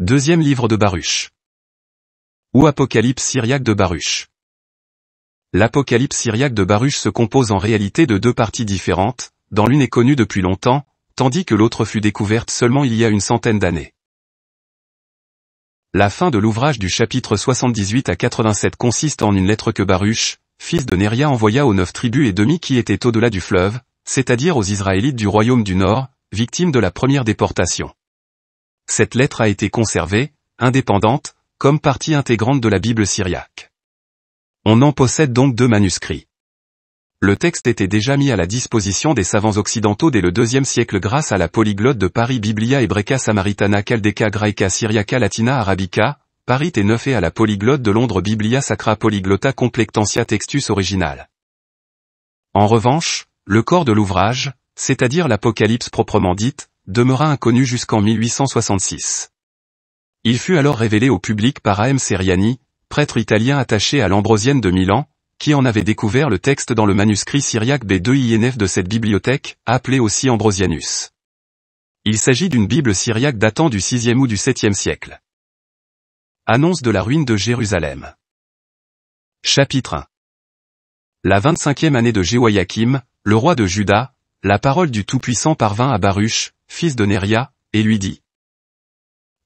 Deuxième livre de Baruch. Ou Apocalypse syriaque de Baruch. L'Apocalypse syriaque de Baruch se compose en réalité de deux parties différentes, dont l'une est connue depuis longtemps, tandis que l'autre fut découverte seulement il y a une centaine d'années. La fin de l'ouvrage du chapitre 78 à 87 consiste en une lettre que Baruch, fils de Néria envoya aux neuf tribus et demi qui étaient au-delà du fleuve, c'est-à-dire aux Israélites du royaume du Nord, victimes de la première déportation cette lettre a été conservée, indépendante, comme partie intégrante de la Bible syriaque. On en possède donc deux manuscrits. Le texte était déjà mis à la disposition des savants occidentaux dès le deuxième siècle grâce à la polyglotte de Paris Biblia Hebreca Samaritana Caldeca Graeca Syriaca Latina Arabica, Paris T9 et à la polyglotte de Londres Biblia Sacra Polyglotta Complectantia Textus Original. En revanche, le corps de l'ouvrage, c'est-à-dire l'Apocalypse proprement dite, demeura inconnu jusqu'en 1866. Il fut alors révélé au public par A.M. Seriani, prêtre italien attaché à l'Ambrosienne de Milan, qui en avait découvert le texte dans le manuscrit syriaque des deux INF de cette bibliothèque, appelé aussi Ambrosianus. Il s'agit d'une Bible syriaque datant du 6 ou du 7 siècle. Annonce de la ruine de Jérusalem. Chapitre 1 La 25e année de Jéhoiakim, le roi de Juda, la parole du Tout-Puissant parvint à Baruch, fils de Néria, et lui dit.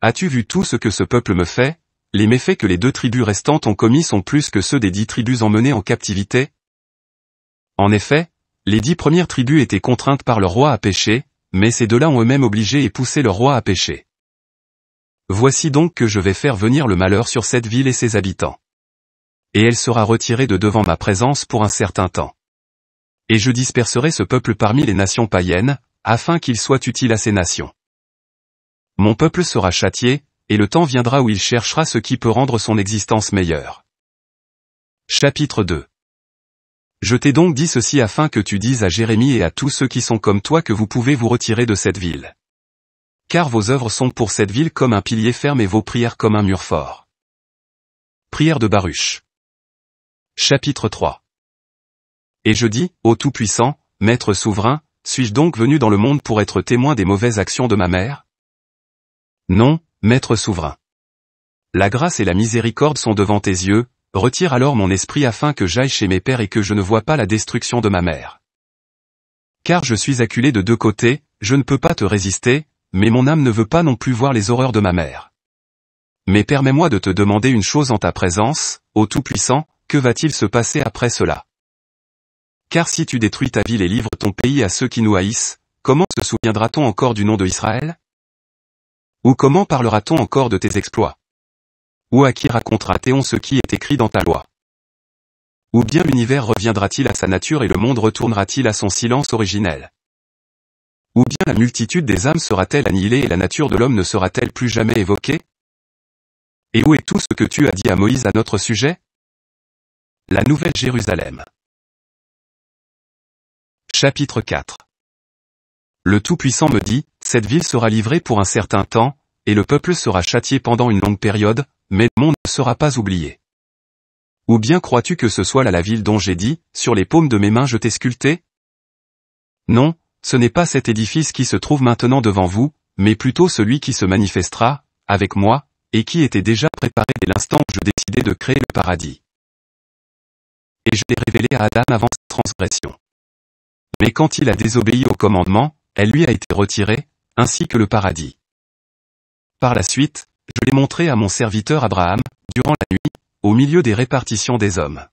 As-tu vu tout ce que ce peuple me fait Les méfaits que les deux tribus restantes ont commis sont plus que ceux des dix tribus emmenées en captivité En effet, les dix premières tribus étaient contraintes par leur roi à pécher, mais ces deux-là ont eux-mêmes obligé et poussé leur roi à pécher. Voici donc que je vais faire venir le malheur sur cette ville et ses habitants. Et elle sera retirée de devant ma présence pour un certain temps. Et je disperserai ce peuple parmi les nations païennes, afin qu'il soit utile à ses nations. Mon peuple sera châtié, et le temps viendra où il cherchera ce qui peut rendre son existence meilleure. Chapitre 2 Je t'ai donc dit ceci afin que tu dises à Jérémie et à tous ceux qui sont comme toi que vous pouvez vous retirer de cette ville. Car vos œuvres sont pour cette ville comme un pilier ferme et vos prières comme un mur fort. Prière de Baruch. Chapitre 3 Et je dis, ô Tout-Puissant, Maître souverain, suis-je donc venu dans le monde pour être témoin des mauvaises actions de ma mère Non, Maître souverain. La grâce et la miséricorde sont devant tes yeux, retire alors mon esprit afin que j'aille chez mes pères et que je ne vois pas la destruction de ma mère. Car je suis acculé de deux côtés, je ne peux pas te résister, mais mon âme ne veut pas non plus voir les horreurs de ma mère. Mais permets-moi de te demander une chose en ta présence, ô Tout-Puissant, que va-t-il se passer après cela car si tu détruis ta ville et livres ton pays à ceux qui nous haïssent, comment se souviendra-t-on encore du nom de Israël Ou comment parlera-t-on encore de tes exploits Ou à qui racontera-t-on ce qui est écrit dans ta loi Ou bien l'univers reviendra-t-il à sa nature et le monde retournera-t-il à son silence originel Ou bien la multitude des âmes sera-t-elle annihilée et la nature de l'homme ne sera-t-elle plus jamais évoquée Et où est tout ce que tu as dit à Moïse à notre sujet La Nouvelle Jérusalem Chapitre 4 Le Tout-Puissant me dit, Cette ville sera livrée pour un certain temps, et le peuple sera châtié pendant une longue période, mais le monde ne sera pas oublié. Ou bien crois-tu que ce soit là la ville dont j'ai dit, Sur les paumes de mes mains je t'ai sculpté Non, ce n'est pas cet édifice qui se trouve maintenant devant vous, mais plutôt celui qui se manifestera, avec moi, et qui était déjà préparé dès l'instant où je décidais de créer le paradis. Et je l'ai révélé à Adam avant sa transgression. Mais quand il a désobéi au commandement, elle lui a été retirée, ainsi que le paradis. Par la suite, je l'ai montré à mon serviteur Abraham, durant la nuit, au milieu des répartitions des hommes.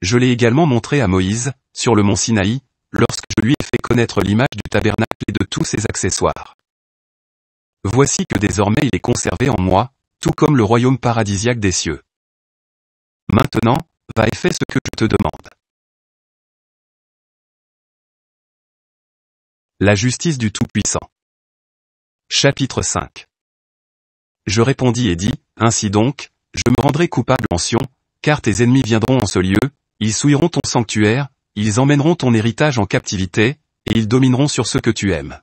Je l'ai également montré à Moïse, sur le mont Sinaï, lorsque je lui ai fait connaître l'image du tabernacle et de tous ses accessoires. Voici que désormais il est conservé en moi, tout comme le royaume paradisiaque des cieux. Maintenant, va et fais ce que je te demande. La justice du Tout-Puissant. Chapitre 5. Je répondis et dis, Ainsi donc, je me rendrai coupable en Sion, car tes ennemis viendront en ce lieu, ils souilleront ton sanctuaire, ils emmèneront ton héritage en captivité, et ils domineront sur ceux que tu aimes.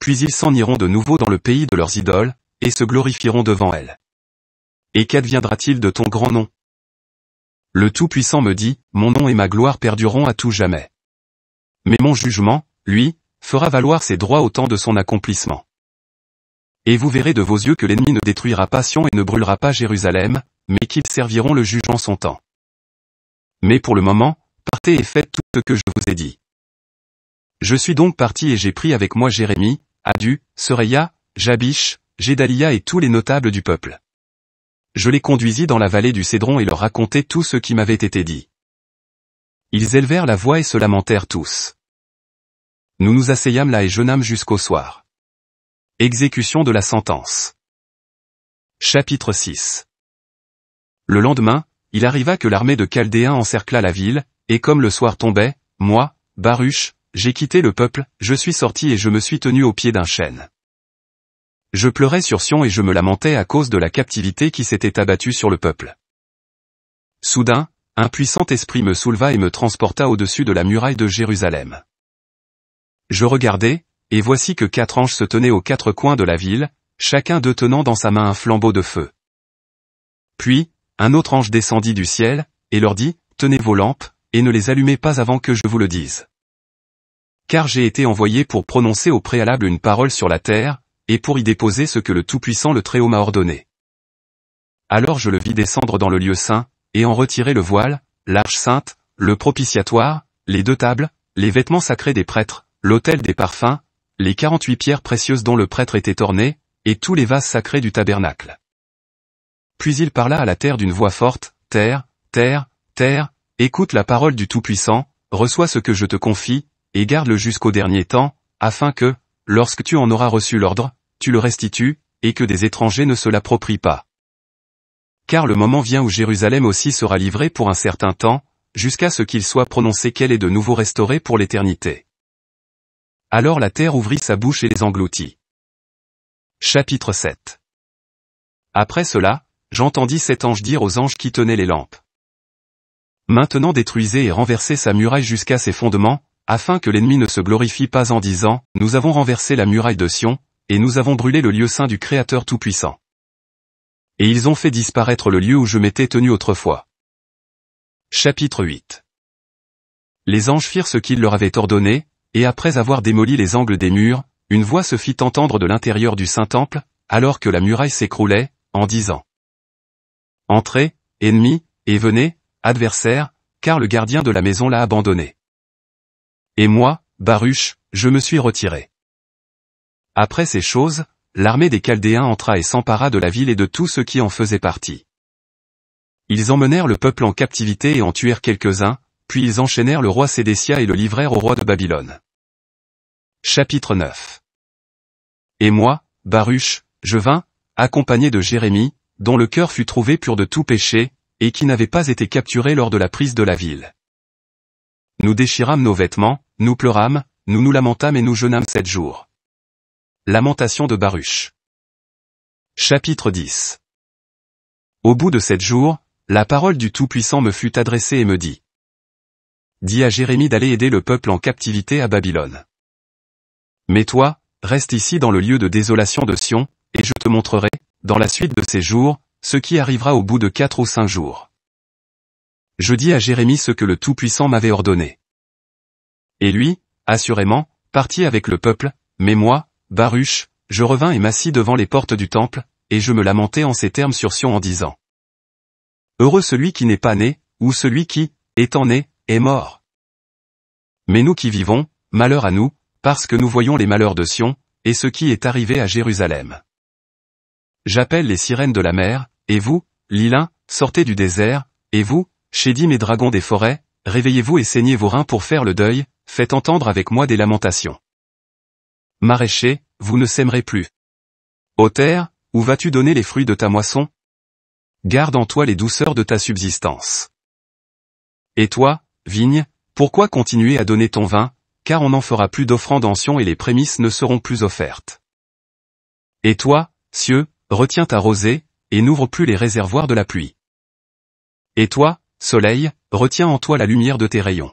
Puis ils s'en iront de nouveau dans le pays de leurs idoles, et se glorifieront devant elles. Et qu'adviendra-t-il de ton grand nom Le Tout-Puissant me dit, Mon nom et ma gloire perdureront à tout jamais. Mais mon jugement, lui, fera valoir ses droits au temps de son accomplissement. Et vous verrez de vos yeux que l'ennemi ne détruira pas Sion et ne brûlera pas Jérusalem, mais qu'ils serviront le juge en son temps. Mais pour le moment, partez et faites tout ce que je vous ai dit. Je suis donc parti et j'ai pris avec moi Jérémie, Adu, Sereia, Jabish, Gédalia et tous les notables du peuple. Je les conduisis dans la vallée du Cédron et leur racontai tout ce qui m'avait été dit. Ils élevèrent la voix et se lamentèrent tous. Nous nous asseyâmes là et jeûnâmes jusqu'au soir. Exécution de la sentence. Chapitre 6 Le lendemain, il arriva que l'armée de Chaldéens encercla la ville, et comme le soir tombait, moi, Baruch, j'ai quitté le peuple, je suis sorti et je me suis tenu au pied d'un chêne. Je pleurais sur Sion et je me lamentais à cause de la captivité qui s'était abattue sur le peuple. Soudain, un puissant esprit me souleva et me transporta au-dessus de la muraille de Jérusalem. Je regardai, et voici que quatre anges se tenaient aux quatre coins de la ville, chacun d'eux tenant dans sa main un flambeau de feu. Puis, un autre ange descendit du ciel, et leur dit, Tenez vos lampes, et ne les allumez pas avant que je vous le dise. Car j'ai été envoyé pour prononcer au préalable une parole sur la terre, et pour y déposer ce que le Tout-Puissant le Très-Haut m'a ordonné. Alors je le vis descendre dans le lieu saint, et en retirer le voile, l'arche sainte, le propitiatoire, les deux tables, les vêtements sacrés des prêtres, l'autel des parfums, les quarante-huit pierres précieuses dont le prêtre était orné, et tous les vases sacrés du tabernacle. Puis il parla à la terre d'une voix forte, Terre, terre, terre, écoute la parole du Tout-Puissant, reçois ce que je te confie, et garde-le jusqu'au dernier temps, afin que, lorsque tu en auras reçu l'ordre, tu le restitues, et que des étrangers ne se l'approprient pas. Car le moment vient où Jérusalem aussi sera livrée pour un certain temps, jusqu'à ce qu'il soit prononcé qu'elle est de nouveau restaurée pour l'éternité. Alors la terre ouvrit sa bouche et les engloutit. Chapitre 7 Après cela, j'entendis cet ange dire aux anges qui tenaient les lampes. Maintenant détruisez et renversez sa muraille jusqu'à ses fondements, afin que l'ennemi ne se glorifie pas en disant, nous avons renversé la muraille de Sion, et nous avons brûlé le lieu saint du Créateur Tout-Puissant. Et ils ont fait disparaître le lieu où je m'étais tenu autrefois. Chapitre 8 Les anges firent ce qu'il leur avait ordonné, et après avoir démoli les angles des murs, une voix se fit entendre de l'intérieur du Saint-Temple, alors que la muraille s'écroulait, en disant ⁇ Entrez, ennemis, et venez, adversaires, car le gardien de la maison l'a abandonné. Et moi, Baruch, je me suis retiré. Après ces choses, l'armée des Chaldéens entra et s'empara de la ville et de tout ceux qui en faisait partie. Ils emmenèrent le peuple en captivité et en tuèrent quelques-uns, puis ils enchaînèrent le roi Sédécia et le livrèrent au roi de Babylone. Chapitre 9 Et moi, Baruch, je vins, accompagné de Jérémie, dont le cœur fut trouvé pur de tout péché, et qui n'avait pas été capturé lors de la prise de la ville. Nous déchirâmes nos vêtements, nous pleurâmes, nous nous lamentâmes et nous jeûnâmes sept jours. Lamentation de Baruch. Chapitre 10 Au bout de sept jours, la parole du Tout-Puissant me fut adressée et me dit, dit à Jérémie d'aller aider le peuple en captivité à Babylone. Mais toi, reste ici dans le lieu de désolation de Sion, et je te montrerai, dans la suite de ces jours, ce qui arrivera au bout de quatre ou cinq jours. Je dis à Jérémie ce que le Tout-Puissant m'avait ordonné. Et lui, assurément, partit avec le peuple, mais moi, Baruch, je revins et m'assis devant les portes du temple, et je me lamentai en ces termes sur Sion en disant. Heureux celui qui n'est pas né, ou celui qui, étant né, est mort. Mais nous qui vivons, malheur à nous, parce que nous voyons les malheurs de Sion, et ce qui est arrivé à Jérusalem. J'appelle les sirènes de la mer, et vous, Lilin, sortez du désert, et vous, chédim et dragons des forêts, réveillez-vous et saignez vos reins pour faire le deuil, faites entendre avec moi des lamentations. Maraîcher, vous ne sèmerez plus. Ô terre, où vas-tu donner les fruits de ta moisson Garde en toi les douceurs de ta subsistance. Et toi, Vigne, pourquoi continuer à donner ton vin, car on n'en fera plus d'offrande en Sion et les prémices ne seront plus offertes. Et toi, cieux, retiens ta rosée, et n'ouvre plus les réservoirs de la pluie. Et toi, soleil, retiens en toi la lumière de tes rayons.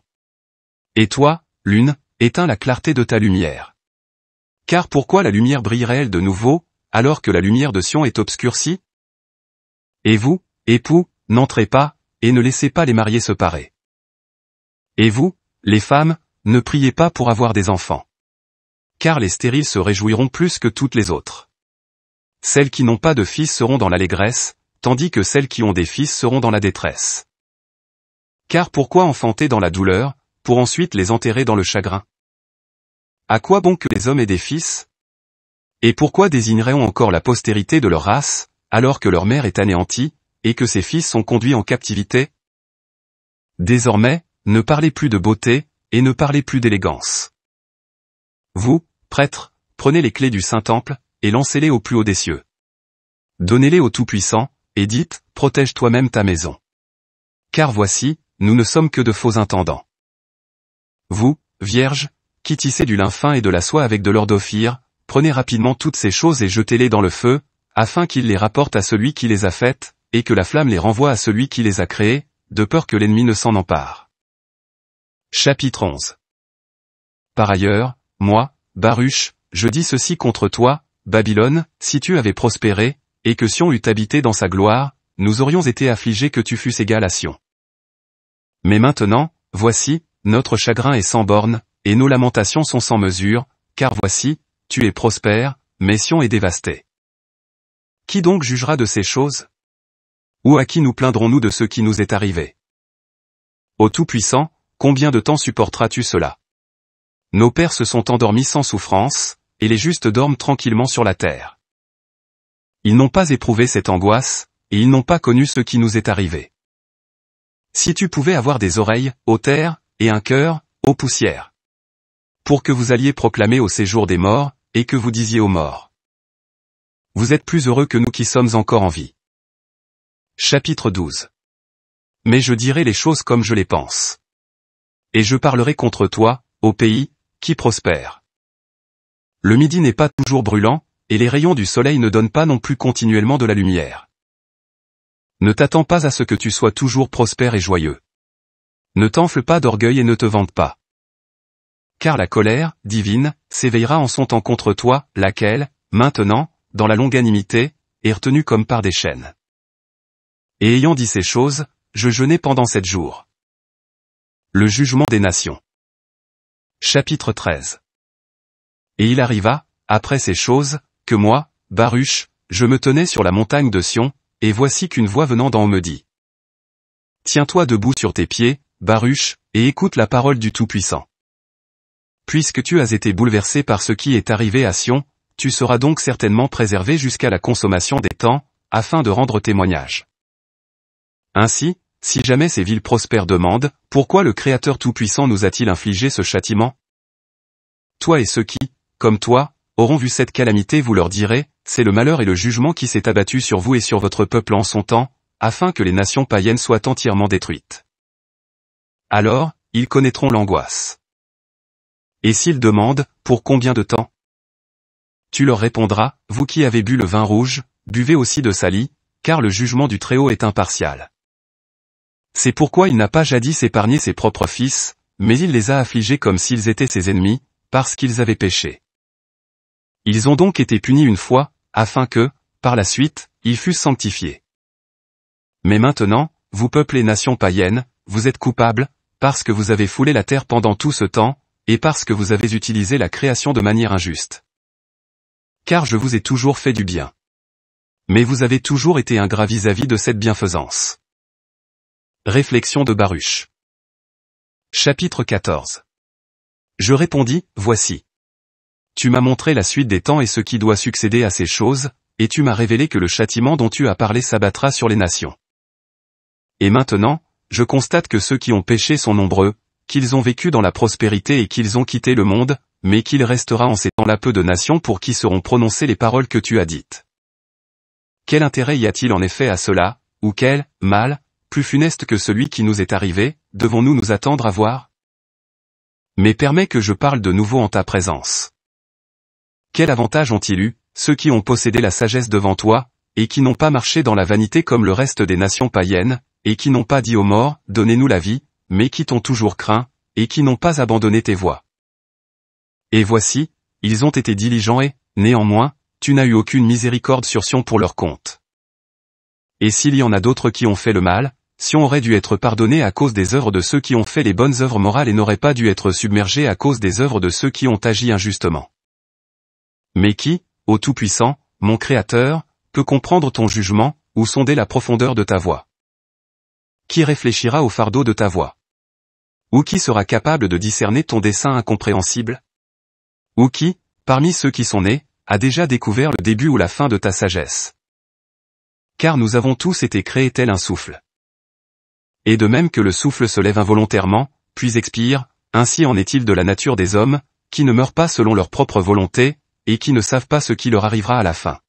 Et toi, lune, éteins la clarté de ta lumière. Car pourquoi la lumière brillerait-elle de nouveau, alors que la lumière de Sion est obscurcie Et vous, époux, n'entrez pas, et ne laissez pas les mariés se parer. Et vous, les femmes, ne priez pas pour avoir des enfants. Car les stériles se réjouiront plus que toutes les autres. Celles qui n'ont pas de fils seront dans l'allégresse, tandis que celles qui ont des fils seront dans la détresse. Car pourquoi enfanter dans la douleur, pour ensuite les enterrer dans le chagrin À quoi bon que les hommes aient des fils Et pourquoi désignerait-on encore la postérité de leur race, alors que leur mère est anéantie, et que ses fils sont conduits en captivité Désormais, ne parlez plus de beauté, et ne parlez plus d'élégance. Vous, prêtres, prenez les clés du Saint-Temple, et lancez-les au plus haut des cieux. Donnez-les au Tout-Puissant, et dites, protège toi-même ta maison. Car voici, nous ne sommes que de faux intendants. Vous, vierges, qui tissez du lin fin et de la soie avec de l'or d'ophir, prenez rapidement toutes ces choses et jetez-les dans le feu, afin qu'il les rapporte à celui qui les a faites, et que la flamme les renvoie à celui qui les a créées, de peur que l'ennemi ne s'en empare. Chapitre 11. Par ailleurs, moi, Baruch, je dis ceci contre toi, Babylone, si tu avais prospéré, et que Sion eût habité dans sa gloire, nous aurions été affligés que tu fusses égal à Sion. Mais maintenant, voici, notre chagrin est sans borne, et nos lamentations sont sans mesure, car voici, tu es prospère, mais Sion est dévasté. Qui donc jugera de ces choses Ou à qui nous plaindrons-nous de ce qui nous est arrivé Au Tout-Puissant, Combien de temps supporteras-tu cela Nos pères se sont endormis sans souffrance, et les justes dorment tranquillement sur la terre. Ils n'ont pas éprouvé cette angoisse, et ils n'ont pas connu ce qui nous est arrivé. Si tu pouvais avoir des oreilles, aux terre, et un cœur, aux poussières, Pour que vous alliez proclamer au séjour des morts, et que vous disiez aux morts. Vous êtes plus heureux que nous qui sommes encore en vie. Chapitre 12. Mais je dirai les choses comme je les pense et je parlerai contre toi, ô pays, qui prospère. Le midi n'est pas toujours brûlant, et les rayons du soleil ne donnent pas non plus continuellement de la lumière. Ne t'attends pas à ce que tu sois toujours prospère et joyeux. Ne t'enfle pas d'orgueil et ne te vante pas. Car la colère, divine, s'éveillera en son temps contre toi, laquelle, maintenant, dans la longanimité, est retenue comme par des chaînes. Et ayant dit ces choses, je jeûnai pendant sept jours. Le jugement des nations. Chapitre 13. Et il arriva, après ces choses, que moi, Baruch, je me tenais sur la montagne de Sion, et voici qu'une voix venant d'en haut me dit. Tiens-toi debout sur tes pieds, Baruch, et écoute la parole du Tout-Puissant. Puisque tu as été bouleversé par ce qui est arrivé à Sion, tu seras donc certainement préservé jusqu'à la consommation des temps, afin de rendre témoignage. Ainsi, si jamais ces villes prospères demandent, pourquoi le Créateur Tout-Puissant nous a-t-il infligé ce châtiment Toi et ceux qui, comme toi, auront vu cette calamité, vous leur direz, c'est le malheur et le jugement qui s'est abattu sur vous et sur votre peuple en son temps, afin que les nations païennes soient entièrement détruites. Alors, ils connaîtront l'angoisse. Et s'ils demandent, pour combien de temps Tu leur répondras, vous qui avez bu le vin rouge, buvez aussi de sali, car le jugement du Très-Haut est impartial. C'est pourquoi il n'a pas jadis épargné ses propres fils, mais il les a affligés comme s'ils étaient ses ennemis, parce qu'ils avaient péché. Ils ont donc été punis une fois, afin que, par la suite, ils fussent sanctifiés. Mais maintenant, vous peuple et nations païennes, vous êtes coupables, parce que vous avez foulé la terre pendant tout ce temps, et parce que vous avez utilisé la création de manière injuste. Car je vous ai toujours fait du bien. Mais vous avez toujours été un vis-à-vis de cette bienfaisance. Réflexion de Baruch. Chapitre 14. Je répondis, Voici. Tu m'as montré la suite des temps et ce qui doit succéder à ces choses, et tu m'as révélé que le châtiment dont tu as parlé s'abattra sur les nations. Et maintenant, je constate que ceux qui ont péché sont nombreux, qu'ils ont vécu dans la prospérité et qu'ils ont quitté le monde, mais qu'il restera en ces temps-là peu de nations pour qui seront prononcées les paroles que tu as dites. Quel intérêt y a-t-il en effet à cela, ou quel mal, plus funeste que celui qui nous est arrivé, devons-nous nous attendre à voir Mais permets que je parle de nouveau en ta présence. Quel avantage ont-ils eu, ceux qui ont possédé la sagesse devant toi, et qui n'ont pas marché dans la vanité comme le reste des nations païennes, et qui n'ont pas dit aux morts, donnez-nous la vie, mais qui t'ont toujours craint, et qui n'ont pas abandonné tes voies. Et voici, ils ont été diligents et, néanmoins, tu n'as eu aucune miséricorde sur Sion pour leur compte. Et s'il y en a d'autres qui ont fait le mal, si on aurait dû être pardonné à cause des œuvres de ceux qui ont fait les bonnes œuvres morales et n'aurait pas dû être submergé à cause des œuvres de ceux qui ont agi injustement. Mais qui, ô Tout-Puissant, mon Créateur, peut comprendre ton jugement, ou sonder la profondeur de ta voix Qui réfléchira au fardeau de ta voix Ou qui sera capable de discerner ton dessein incompréhensible Ou qui, parmi ceux qui sont nés, a déjà découvert le début ou la fin de ta sagesse Car nous avons tous été créés tel un souffle et de même que le souffle se lève involontairement, puis expire, ainsi en est-il de la nature des hommes, qui ne meurent pas selon leur propre volonté, et qui ne savent pas ce qui leur arrivera à la fin.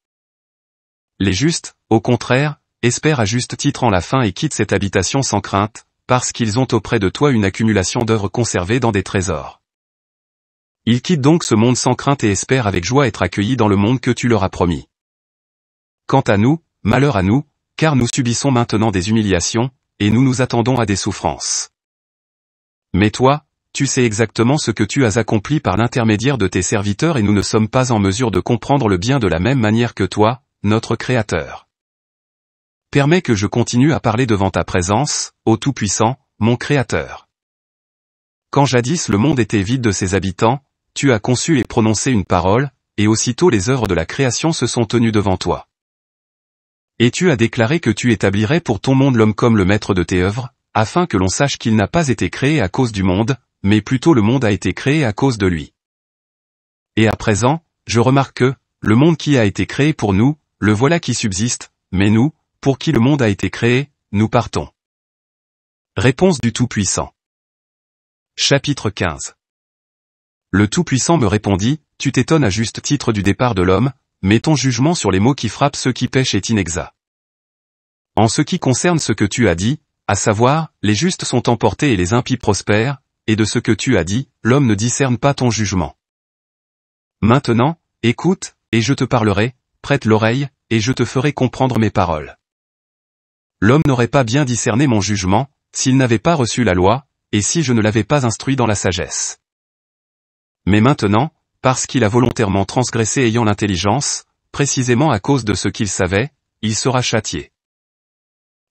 Les justes, au contraire, espèrent à juste titre en la fin et quittent cette habitation sans crainte, parce qu'ils ont auprès de toi une accumulation d'œuvres conservées dans des trésors. Ils quittent donc ce monde sans crainte et espèrent avec joie être accueillis dans le monde que tu leur as promis. Quant à nous, malheur à nous, car nous subissons maintenant des humiliations, et nous nous attendons à des souffrances. Mais toi, tu sais exactement ce que tu as accompli par l'intermédiaire de tes serviteurs et nous ne sommes pas en mesure de comprendre le bien de la même manière que toi, notre Créateur. Permets que je continue à parler devant ta présence, ô Tout-Puissant, mon Créateur. Quand jadis le monde était vide de ses habitants, tu as conçu et prononcé une parole, et aussitôt les œuvres de la création se sont tenues devant toi. Et tu as déclaré que tu établirais pour ton monde l'homme comme le maître de tes œuvres, afin que l'on sache qu'il n'a pas été créé à cause du monde, mais plutôt le monde a été créé à cause de lui. Et à présent, je remarque que, le monde qui a été créé pour nous, le voilà qui subsiste, mais nous, pour qui le monde a été créé, nous partons. Réponse du Tout-Puissant. Chapitre 15. Le Tout-Puissant me répondit, Tu t'étonnes à juste titre du départ de l'homme, mais ton jugement sur les mots qui frappent ceux qui pêchent est inexact. En ce qui concerne ce que tu as dit, à savoir, les justes sont emportés et les impies prospèrent, et de ce que tu as dit, l'homme ne discerne pas ton jugement. Maintenant, écoute, et je te parlerai, prête l'oreille, et je te ferai comprendre mes paroles. L'homme n'aurait pas bien discerné mon jugement, s'il n'avait pas reçu la loi, et si je ne l'avais pas instruit dans la sagesse. Mais maintenant, parce qu'il a volontairement transgressé ayant l'intelligence, précisément à cause de ce qu'il savait, il sera châtié.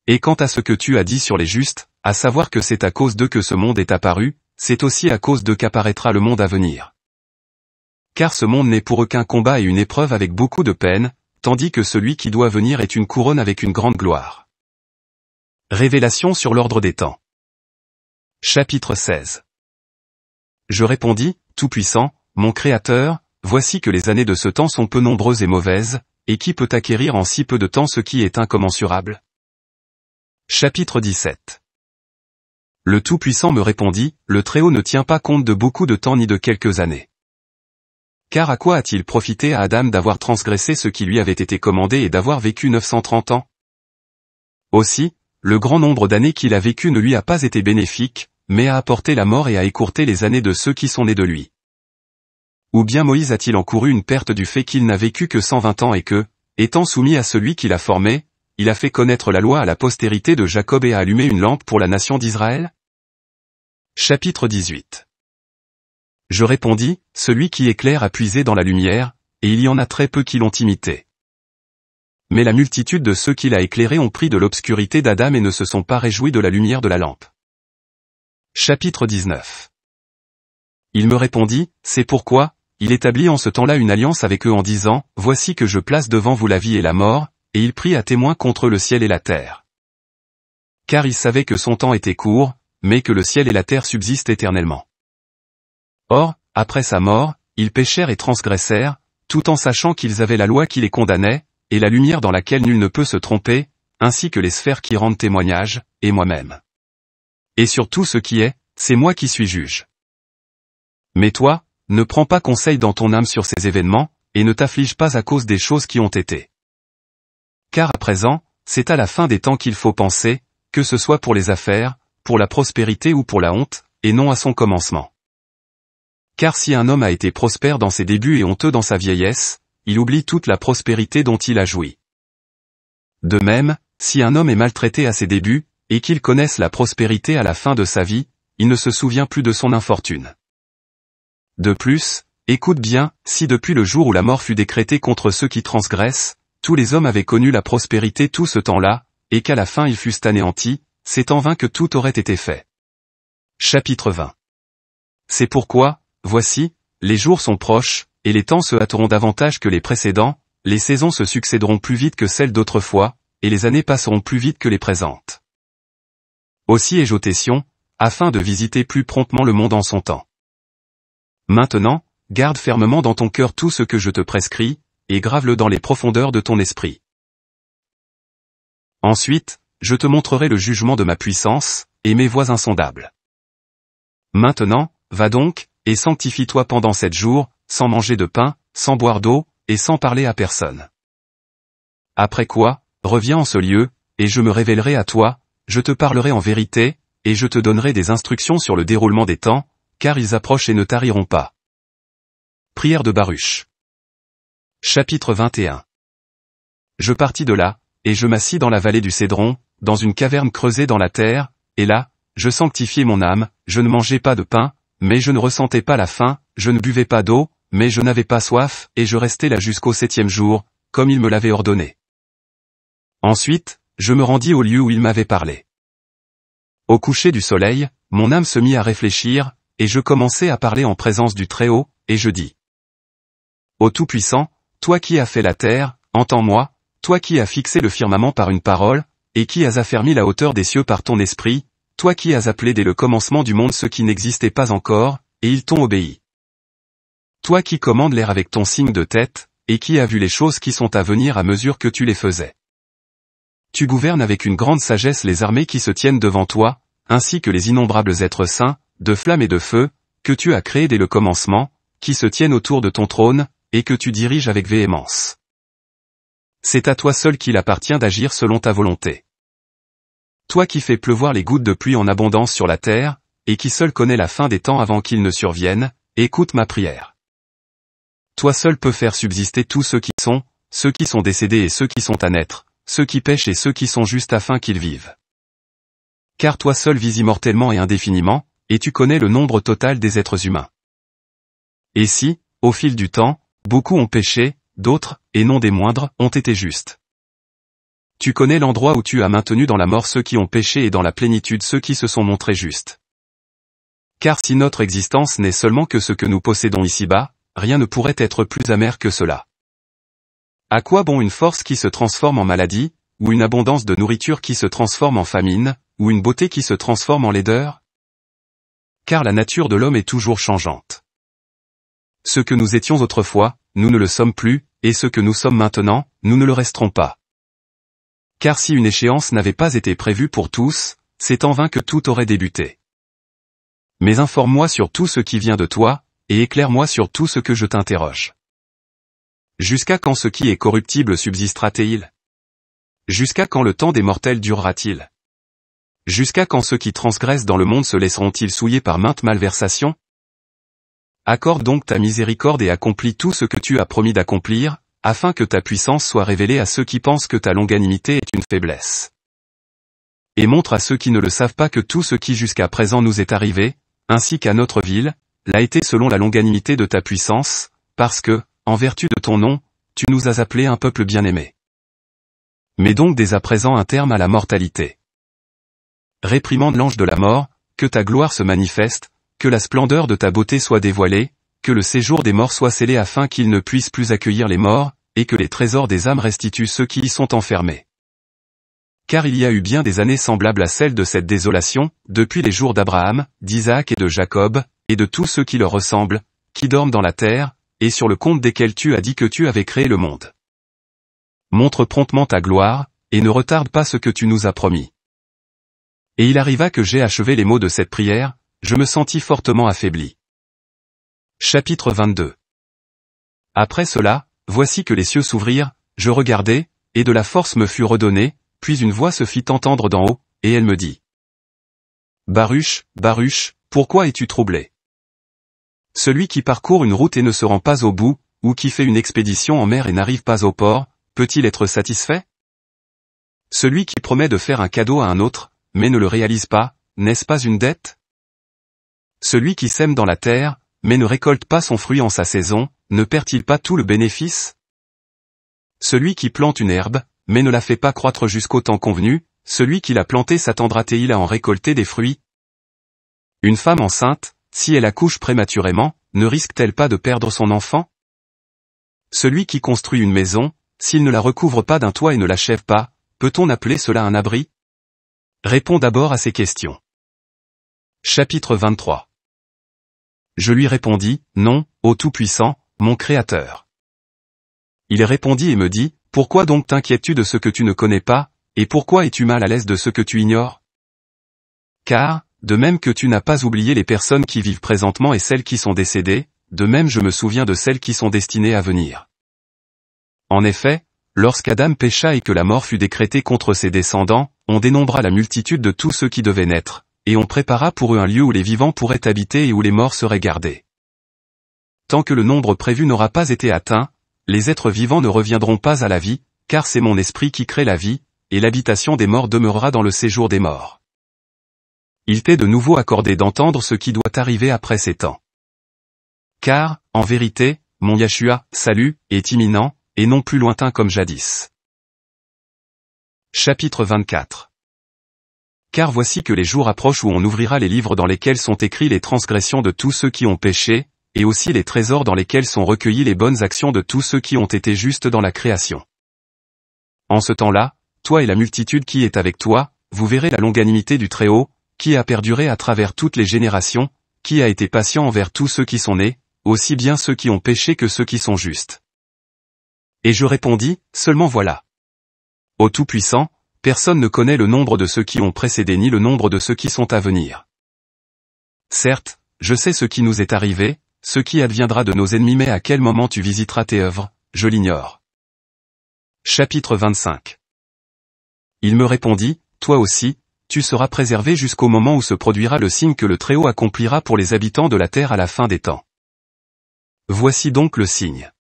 Et quant à ce que tu as dit sur les justes, à savoir que c'est à cause d'eux que ce monde est apparu, c'est aussi à cause d'eux qu'apparaîtra le monde à venir. Car ce monde n'est pour eux qu'un combat et une épreuve avec beaucoup de peine, tandis que celui qui doit venir est une couronne avec une grande gloire. Révélation sur l'ordre des temps. Chapitre 16. Je répondis, Tout-Puissant, mon Créateur, voici que les années de ce temps sont peu nombreuses et mauvaises, et qui peut acquérir en si peu de temps ce qui est incommensurable Chapitre 17 Le Tout-Puissant me répondit, Le Très-Haut ne tient pas compte de beaucoup de temps ni de quelques années. Car à quoi a-t-il profité à Adam d'avoir transgressé ce qui lui avait été commandé et d'avoir vécu 930 ans Aussi, le grand nombre d'années qu'il a vécu ne lui a pas été bénéfique, mais a apporté la mort et a écourté les années de ceux qui sont nés de lui. Ou bien Moïse a-t-il encouru une perte du fait qu'il n'a vécu que 120 ans et que, étant soumis à celui qui l'a formé, il a fait connaître la loi à la postérité de Jacob et a allumé une lampe pour la nation d'Israël Chapitre 18 Je répondis, celui qui éclaire a puisé dans la lumière, et il y en a très peu qui l'ont imité. Mais la multitude de ceux qu'il a éclairé ont pris de l'obscurité d'Adam et ne se sont pas réjouis de la lumière de la lampe. Chapitre 19 Il me répondit, c'est pourquoi, il établit en ce temps-là une alliance avec eux en disant, Voici que je place devant vous la vie et la mort, et il prit à témoin contre le ciel et la terre. Car il savait que son temps était court, mais que le ciel et la terre subsistent éternellement. Or, après sa mort, ils péchèrent et transgressèrent, tout en sachant qu'ils avaient la loi qui les condamnait, et la lumière dans laquelle nul ne peut se tromper, ainsi que les sphères qui rendent témoignage, et moi-même. Et sur tout ce qui est, c'est moi qui suis juge. Mais toi, ne prends pas conseil dans ton âme sur ces événements, et ne t'afflige pas à cause des choses qui ont été. Car à présent, c'est à la fin des temps qu'il faut penser, que ce soit pour les affaires, pour la prospérité ou pour la honte, et non à son commencement. Car si un homme a été prospère dans ses débuts et honteux dans sa vieillesse, il oublie toute la prospérité dont il a joui. De même, si un homme est maltraité à ses débuts, et qu'il connaisse la prospérité à la fin de sa vie, il ne se souvient plus de son infortune. De plus, écoute bien, si depuis le jour où la mort fut décrétée contre ceux qui transgressent, tous les hommes avaient connu la prospérité tout ce temps-là, et qu'à la fin ils fussent anéantis, c'est en vain que tout aurait été fait. Chapitre 20 C'est pourquoi, voici, les jours sont proches, et les temps se hâteront davantage que les précédents, les saisons se succéderont plus vite que celles d'autrefois, et les années passeront plus vite que les présentes. Aussi ai-je afin de visiter plus promptement le monde en son temps. Maintenant, garde fermement dans ton cœur tout ce que je te prescris, et grave-le dans les profondeurs de ton esprit. Ensuite, je te montrerai le jugement de ma puissance, et mes voies insondables. Maintenant, va donc, et sanctifie-toi pendant sept jours, sans manger de pain, sans boire d'eau, et sans parler à personne. Après quoi, reviens en ce lieu, et je me révélerai à toi, je te parlerai en vérité, et je te donnerai des instructions sur le déroulement des temps, car ils approchent et ne tariront pas. Prière de Baruch. Chapitre 21. Je partis de là, et je m'assis dans la vallée du Cédron, dans une caverne creusée dans la terre, et là, je sanctifiai mon âme, je ne mangeais pas de pain, mais je ne ressentais pas la faim, je ne buvais pas d'eau, mais je n'avais pas soif, et je restai là jusqu'au septième jour, comme il me l'avait ordonné. Ensuite, je me rendis au lieu où il m'avait parlé. Au coucher du soleil, mon âme se mit à réfléchir, et je commençais à parler en présence du Très-Haut, et je dis. Ô Tout-Puissant, toi qui as fait la terre, entends-moi, toi qui as fixé le firmament par une parole, et qui as affermi la hauteur des cieux par ton esprit, toi qui as appelé dès le commencement du monde ceux qui n'existaient pas encore, et ils t'ont obéi. Toi qui commandes l'air avec ton signe de tête, et qui as vu les choses qui sont à venir à mesure que tu les faisais. Tu gouvernes avec une grande sagesse les armées qui se tiennent devant toi, ainsi que les innombrables êtres saints, de flamme et de feu, que tu as créé dès le commencement, qui se tiennent autour de ton trône, et que tu diriges avec véhémence. C'est à toi seul qu'il appartient d'agir selon ta volonté. Toi qui fais pleuvoir les gouttes de pluie en abondance sur la terre, et qui seul connais la fin des temps avant qu'ils ne surviennent, écoute ma prière. Toi seul peux faire subsister tous ceux qui sont, ceux qui sont décédés et ceux qui sont à naître, ceux qui pêchent et ceux qui sont justes afin qu'ils vivent. Car toi seul vis immortellement et indéfiniment, et tu connais le nombre total des êtres humains. Et si, au fil du temps, beaucoup ont péché, d'autres, et non des moindres, ont été justes. Tu connais l'endroit où tu as maintenu dans la mort ceux qui ont péché et dans la plénitude ceux qui se sont montrés justes. Car si notre existence n'est seulement que ce que nous possédons ici-bas, rien ne pourrait être plus amer que cela. À quoi bon une force qui se transforme en maladie, ou une abondance de nourriture qui se transforme en famine, ou une beauté qui se transforme en laideur car la nature de l'homme est toujours changeante. Ce que nous étions autrefois, nous ne le sommes plus, et ce que nous sommes maintenant, nous ne le resterons pas. Car si une échéance n'avait pas été prévue pour tous, c'est en vain que tout aurait débuté. Mais informe-moi sur tout ce qui vient de toi, et éclaire-moi sur tout ce que je t'interroge. Jusqu'à quand ce qui est corruptible subsistera-t-il Jusqu'à quand le temps des mortels durera-t-il Jusqu'à quand ceux qui transgressent dans le monde se laisseront-ils souiller par maintes malversations Accorde donc ta miséricorde et accomplis tout ce que tu as promis d'accomplir, afin que ta puissance soit révélée à ceux qui pensent que ta longanimité est une faiblesse. Et montre à ceux qui ne le savent pas que tout ce qui jusqu'à présent nous est arrivé, ainsi qu'à notre ville, l'a été selon la longanimité de ta puissance, parce que, en vertu de ton nom, tu nous as appelés un peuple bien-aimé. Mets donc dès à présent un terme à la mortalité réprimande l'ange de la mort, que ta gloire se manifeste, que la splendeur de ta beauté soit dévoilée, que le séjour des morts soit scellé afin qu'ils ne puissent plus accueillir les morts, et que les trésors des âmes restituent ceux qui y sont enfermés. Car il y a eu bien des années semblables à celles de cette désolation, depuis les jours d'Abraham, d'Isaac et de Jacob, et de tous ceux qui leur ressemblent, qui dorment dans la terre, et sur le compte desquels tu as dit que tu avais créé le monde. Montre promptement ta gloire, et ne retarde pas ce que tu nous as promis. Et il arriva que j'ai achevé les mots de cette prière, je me sentis fortement affaibli. Chapitre 22 Après cela, voici que les cieux s'ouvrirent, je regardai, et de la force me fut redonnée, puis une voix se fit entendre d'en haut, et elle me dit. Baruch, Baruch, pourquoi es-tu troublé Celui qui parcourt une route et ne se rend pas au bout, ou qui fait une expédition en mer et n'arrive pas au port, peut-il être satisfait Celui qui promet de faire un cadeau à un autre, mais ne le réalise pas, n'est-ce pas une dette Celui qui sème dans la terre, mais ne récolte pas son fruit en sa saison, ne perd-il pas tout le bénéfice Celui qui plante une herbe, mais ne la fait pas croître jusqu'au temps convenu, celui qui l'a plantée s'attendra-t-il à en récolter des fruits Une femme enceinte, si elle accouche prématurément, ne risque-t-elle pas de perdre son enfant Celui qui construit une maison, s'il ne la recouvre pas d'un toit et ne l'achève pas, peut-on appeler cela un abri Réponds d'abord à ces questions. Chapitre 23 Je lui répondis, Non, ô Tout-Puissant, mon Créateur. Il répondit et me dit, Pourquoi donc t'inquiètes-tu de ce que tu ne connais pas, et pourquoi es-tu mal à l'aise de ce que tu ignores Car, de même que tu n'as pas oublié les personnes qui vivent présentement et celles qui sont décédées, de même je me souviens de celles qui sont destinées à venir. En effet, lorsqu'Adam pécha et que la mort fut décrétée contre ses descendants, on dénombra la multitude de tous ceux qui devaient naître, et on prépara pour eux un lieu où les vivants pourraient habiter et où les morts seraient gardés. Tant que le nombre prévu n'aura pas été atteint, les êtres vivants ne reviendront pas à la vie, car c'est mon esprit qui crée la vie, et l'habitation des morts demeurera dans le séjour des morts. Il t'est de nouveau accordé d'entendre ce qui doit arriver après ces temps. Car, en vérité, mon Yahshua, salut, est imminent, et non plus lointain comme jadis. Chapitre 24 Car voici que les jours approchent où on ouvrira les livres dans lesquels sont écrits les transgressions de tous ceux qui ont péché, et aussi les trésors dans lesquels sont recueillis les bonnes actions de tous ceux qui ont été justes dans la création. En ce temps-là, toi et la multitude qui est avec toi, vous verrez la longanimité du Très-Haut, qui a perduré à travers toutes les générations, qui a été patient envers tous ceux qui sont nés, aussi bien ceux qui ont péché que ceux qui sont justes. Et je répondis, seulement voilà au Tout-Puissant, personne ne connaît le nombre de ceux qui ont précédé ni le nombre de ceux qui sont à venir. Certes, je sais ce qui nous est arrivé, ce qui adviendra de nos ennemis mais à quel moment tu visiteras tes œuvres, je l'ignore. Chapitre 25 Il me répondit, Toi aussi, tu seras préservé jusqu'au moment où se produira le signe que le Très-Haut accomplira pour les habitants de la terre à la fin des temps. Voici donc le signe.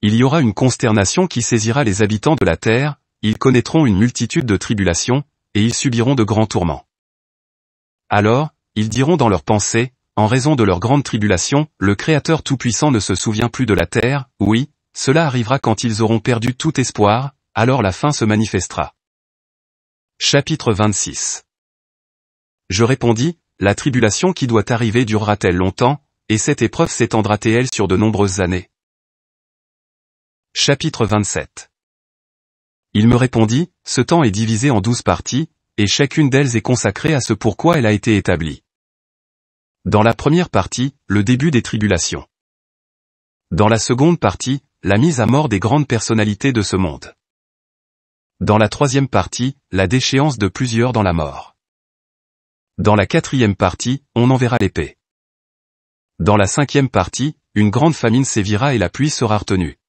Il y aura une consternation qui saisira les habitants de la terre, ils connaîtront une multitude de tribulations, et ils subiront de grands tourments. Alors, ils diront dans leurs pensées, en raison de leur grande tribulation, le Créateur Tout-Puissant ne se souvient plus de la terre, oui, cela arrivera quand ils auront perdu tout espoir, alors la fin se manifestera. Chapitre 26 Je répondis, la tribulation qui doit arriver durera-t-elle longtemps, et cette épreuve s'étendra-t-elle sur de nombreuses années Chapitre 27 il me répondit, ce temps est divisé en douze parties, et chacune d'elles est consacrée à ce pourquoi elle a été établie. Dans la première partie, le début des tribulations. Dans la seconde partie, la mise à mort des grandes personnalités de ce monde. Dans la troisième partie, la déchéance de plusieurs dans la mort. Dans la quatrième partie, on enverra l'épée. Dans la cinquième partie, une grande famine sévira et la pluie sera retenue.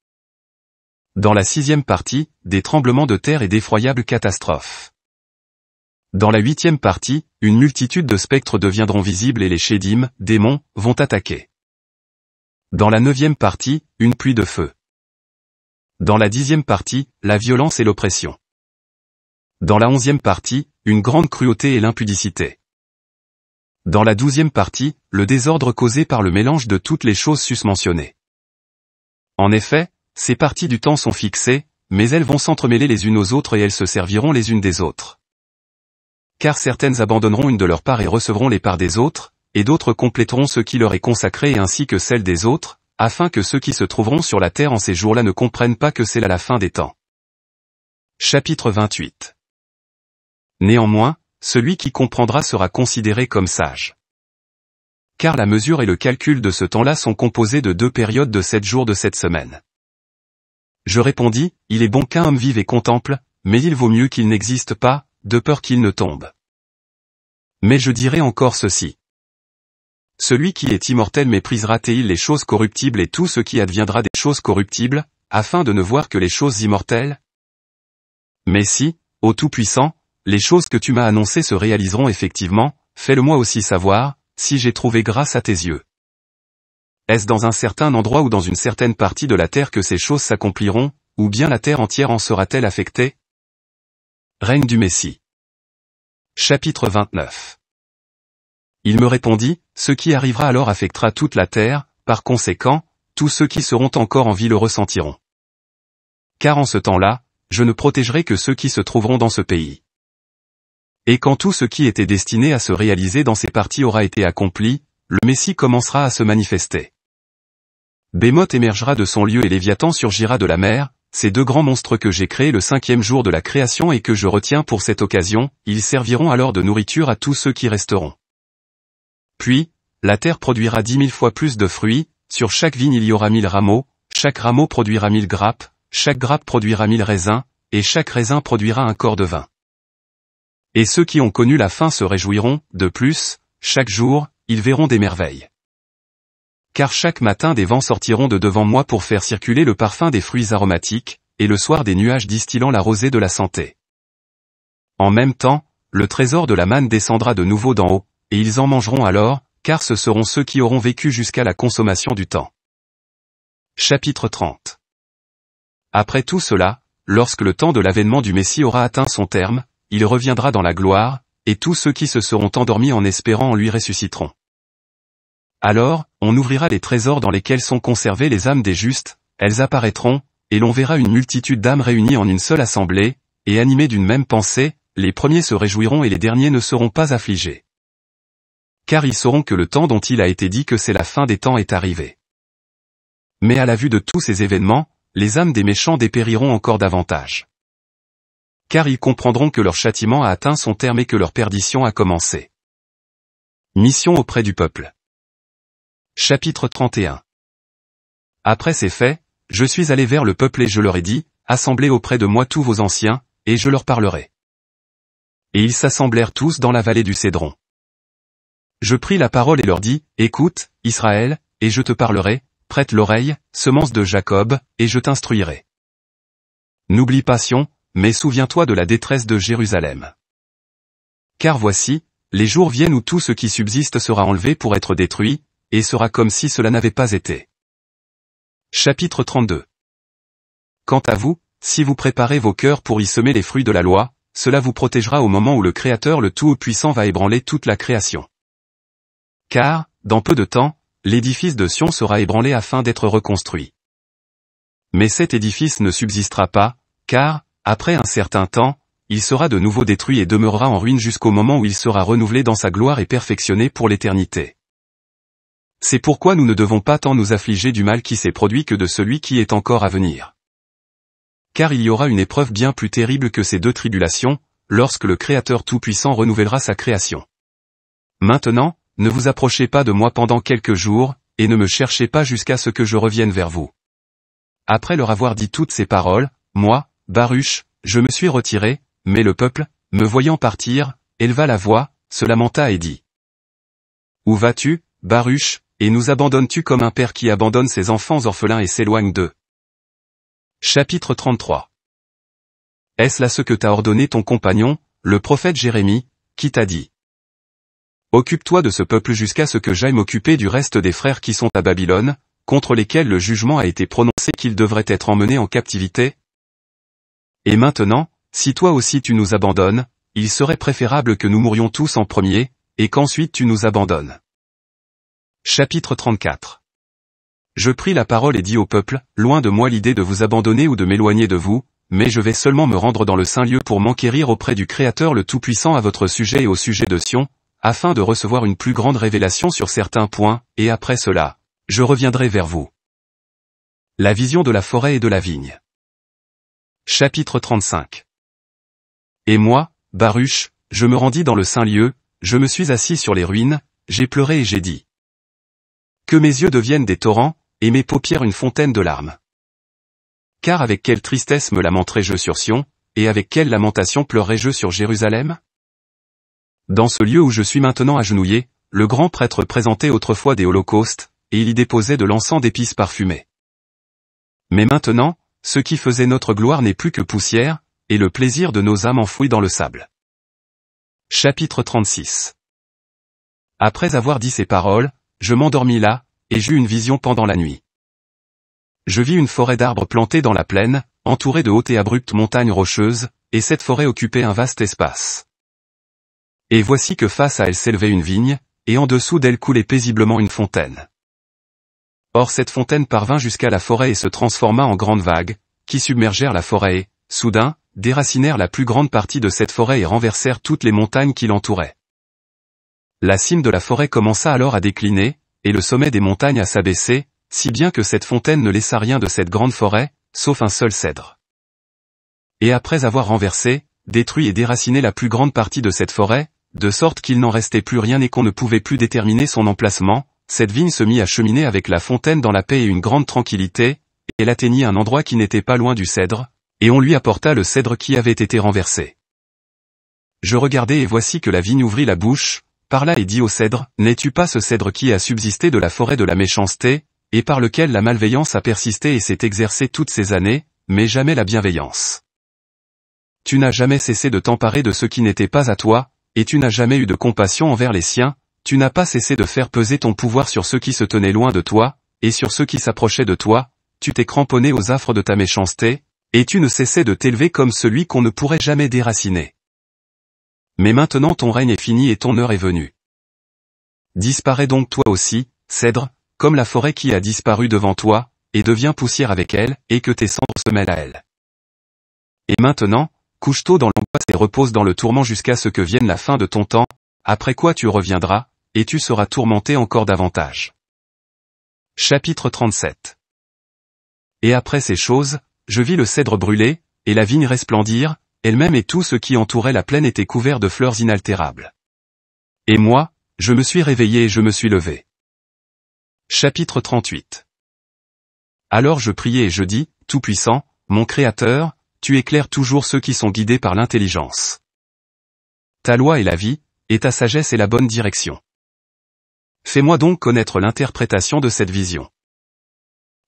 Dans la sixième partie, des tremblements de terre et d'effroyables catastrophes. Dans la huitième partie, une multitude de spectres deviendront visibles et les Shedim, démons, vont attaquer. Dans la neuvième partie, une pluie de feu. Dans la dixième partie, la violence et l'oppression. Dans la onzième partie, une grande cruauté et l'impudicité. Dans la douzième partie, le désordre causé par le mélange de toutes les choses susmentionnées. En effet, ces parties du temps sont fixées, mais elles vont s'entremêler les unes aux autres et elles se serviront les unes des autres. Car certaines abandonneront une de leurs parts et recevront les parts des autres, et d'autres compléteront ce qui leur est consacré ainsi que celle des autres, afin que ceux qui se trouveront sur la terre en ces jours-là ne comprennent pas que c'est là la fin des temps. Chapitre 28 Néanmoins, celui qui comprendra sera considéré comme sage. Car la mesure et le calcul de ce temps-là sont composés de deux périodes de sept jours de cette semaine. Je répondis, il est bon qu'un homme vive et contemple, mais il vaut mieux qu'il n'existe pas, de peur qu'il ne tombe. Mais je dirai encore ceci. Celui qui est immortel méprisera-t-il les choses corruptibles et tout ce qui adviendra des choses corruptibles, afin de ne voir que les choses immortelles Mais si, ô Tout-Puissant, les choses que tu m'as annoncées se réaliseront effectivement, fais-le-moi aussi savoir, si j'ai trouvé grâce à tes yeux. Est-ce dans un certain endroit ou dans une certaine partie de la Terre que ces choses s'accompliront, ou bien la Terre entière en sera-t-elle affectée Règne du Messie. Chapitre 29. Il me répondit, ce qui arrivera alors affectera toute la terre, par conséquent, tous ceux qui seront encore en vie le ressentiront. Car en ce temps-là, je ne protégerai que ceux qui se trouveront dans ce pays. Et quand tout ce qui était destiné à se réaliser dans ces parties aura été accompli, le Messie commencera à se manifester. Bémoth émergera de son lieu et Léviathan surgira de la mer, ces deux grands monstres que j'ai créés le cinquième jour de la création et que je retiens pour cette occasion, ils serviront alors de nourriture à tous ceux qui resteront. Puis, la terre produira dix mille fois plus de fruits, sur chaque vigne il y aura mille rameaux, chaque rameau produira mille grappes, chaque grappe produira mille raisins, et chaque raisin produira un corps de vin. Et ceux qui ont connu la faim se réjouiront, de plus, chaque jour, ils verront des merveilles. Car chaque matin des vents sortiront de devant moi pour faire circuler le parfum des fruits aromatiques, et le soir des nuages distillant la rosée de la santé. En même temps, le trésor de la manne descendra de nouveau d'en haut, et ils en mangeront alors, car ce seront ceux qui auront vécu jusqu'à la consommation du temps. Chapitre 30 Après tout cela, lorsque le temps de l'avènement du Messie aura atteint son terme, il reviendra dans la gloire, et tous ceux qui se seront endormis en espérant en lui ressusciteront. Alors, on ouvrira les trésors dans lesquels sont conservées les âmes des justes, elles apparaîtront, et l'on verra une multitude d'âmes réunies en une seule assemblée, et animées d'une même pensée, les premiers se réjouiront et les derniers ne seront pas affligés. Car ils sauront que le temps dont il a été dit que c'est la fin des temps est arrivé. Mais à la vue de tous ces événements, les âmes des méchants dépériront encore davantage car ils comprendront que leur châtiment a atteint son terme et que leur perdition a commencé. Mission auprès du peuple. Chapitre 31 Après ces faits, je suis allé vers le peuple et je leur ai dit, Assemblez auprès de moi tous vos anciens, et je leur parlerai. Et ils s'assemblèrent tous dans la vallée du Cédron. Je pris la parole et leur dis, Écoute, Israël, et je te parlerai, prête l'oreille, semence de Jacob, et je t'instruirai. N'oublie pas Sion, mais souviens-toi de la détresse de Jérusalem. Car voici, les jours viennent où tout ce qui subsiste sera enlevé pour être détruit, et sera comme si cela n'avait pas été. Chapitre 32 Quant à vous, si vous préparez vos cœurs pour y semer les fruits de la loi, cela vous protégera au moment où le Créateur le Tout-Puissant va ébranler toute la création. Car, dans peu de temps, l'édifice de Sion sera ébranlé afin d'être reconstruit. Mais cet édifice ne subsistera pas, car, après un certain temps, il sera de nouveau détruit et demeurera en ruine jusqu'au moment où il sera renouvelé dans sa gloire et perfectionné pour l'éternité. C'est pourquoi nous ne devons pas tant nous affliger du mal qui s'est produit que de celui qui est encore à venir. Car il y aura une épreuve bien plus terrible que ces deux tribulations, lorsque le Créateur Tout-Puissant renouvellera sa création. Maintenant, ne vous approchez pas de moi pendant quelques jours, et ne me cherchez pas jusqu'à ce que je revienne vers vous. Après leur avoir dit toutes ces paroles, moi, Baruch, je me suis retiré, mais le peuple, me voyant partir, éleva la voix, se lamenta et dit. Où vas-tu, Baruch, et nous abandonnes-tu comme un père qui abandonne ses enfants orphelins et s'éloigne d'eux Chapitre 33 Est-ce là ce que t'a ordonné ton compagnon, le prophète Jérémie, qui t'a dit Occupe-toi de ce peuple jusqu'à ce que j'aille m'occuper du reste des frères qui sont à Babylone, contre lesquels le jugement a été prononcé qu'ils devraient être emmenés en captivité, et maintenant, si toi aussi tu nous abandonnes, il serait préférable que nous mourions tous en premier, et qu'ensuite tu nous abandonnes. Chapitre 34 Je pris la parole et dis au peuple, loin de moi l'idée de vous abandonner ou de m'éloigner de vous, mais je vais seulement me rendre dans le saint lieu pour m'enquérir auprès du Créateur le Tout-Puissant à votre sujet et au sujet de Sion, afin de recevoir une plus grande révélation sur certains points, et après cela, je reviendrai vers vous. La vision de la forêt et de la vigne. Chapitre 35 Et moi, Baruch, je me rendis dans le Saint-Lieu, je me suis assis sur les ruines, j'ai pleuré et j'ai dit. Que mes yeux deviennent des torrents, et mes paupières une fontaine de larmes. Car avec quelle tristesse me lamenterai-je sur Sion, et avec quelle lamentation pleurai-je sur Jérusalem Dans ce lieu où je suis maintenant agenouillé, le grand prêtre présentait autrefois des holocaustes, et il y déposait de l'encens d'épices parfumées. Mais maintenant, ce qui faisait notre gloire n'est plus que poussière, et le plaisir de nos âmes enfoui dans le sable. Chapitre 36 Après avoir dit ces paroles, je m'endormis là, et j'eus une vision pendant la nuit. Je vis une forêt d'arbres plantés dans la plaine, entourée de hautes et abruptes montagnes rocheuses, et cette forêt occupait un vaste espace. Et voici que face à elle s'élevait une vigne, et en dessous d'elle coulait paisiblement une fontaine. Or cette fontaine parvint jusqu'à la forêt et se transforma en grandes vagues, qui submergèrent la forêt et, soudain, déracinèrent la plus grande partie de cette forêt et renversèrent toutes les montagnes qui l'entouraient. La cime de la forêt commença alors à décliner, et le sommet des montagnes à s'abaisser, si bien que cette fontaine ne laissa rien de cette grande forêt, sauf un seul cèdre. Et après avoir renversé, détruit et déraciné la plus grande partie de cette forêt, de sorte qu'il n'en restait plus rien et qu'on ne pouvait plus déterminer son emplacement, cette vigne se mit à cheminer avec la fontaine dans la paix et une grande tranquillité, et elle atteignit un endroit qui n'était pas loin du cèdre, et on lui apporta le cèdre qui avait été renversé. Je regardai et voici que la vigne ouvrit la bouche, parla et dit au cèdre, N'es-tu pas ce cèdre qui a subsisté de la forêt de la méchanceté, et par lequel la malveillance a persisté et s'est exercée toutes ces années, mais jamais la bienveillance Tu n'as jamais cessé de t'emparer de ce qui n'était pas à toi, et tu n'as jamais eu de compassion envers les siens, tu n'as pas cessé de faire peser ton pouvoir sur ceux qui se tenaient loin de toi, et sur ceux qui s'approchaient de toi, tu t'es cramponné aux affres de ta méchanceté, et tu ne cessais de t'élever comme celui qu'on ne pourrait jamais déraciner. Mais maintenant ton règne est fini et ton heure est venue. Disparais donc toi aussi, cèdre, comme la forêt qui a disparu devant toi, et deviens poussière avec elle, et que tes cendres se mêlent à elle. Et maintenant, couche-toi dans l'angoisse et repose dans le tourment jusqu'à ce que vienne la fin de ton temps, après quoi tu reviendras, et tu seras tourmenté encore davantage. Chapitre 37 Et après ces choses, je vis le cèdre brûler, et la vigne resplendir, elle-même et tout ce qui entourait la plaine était couvert de fleurs inaltérables. Et moi, je me suis réveillé et je me suis levé. Chapitre 38 Alors je priai et je dis, Tout-Puissant, mon Créateur, tu éclaires toujours ceux qui sont guidés par l'intelligence. Ta loi est la vie, et ta sagesse est la bonne direction. Fais-moi donc connaître l'interprétation de cette vision.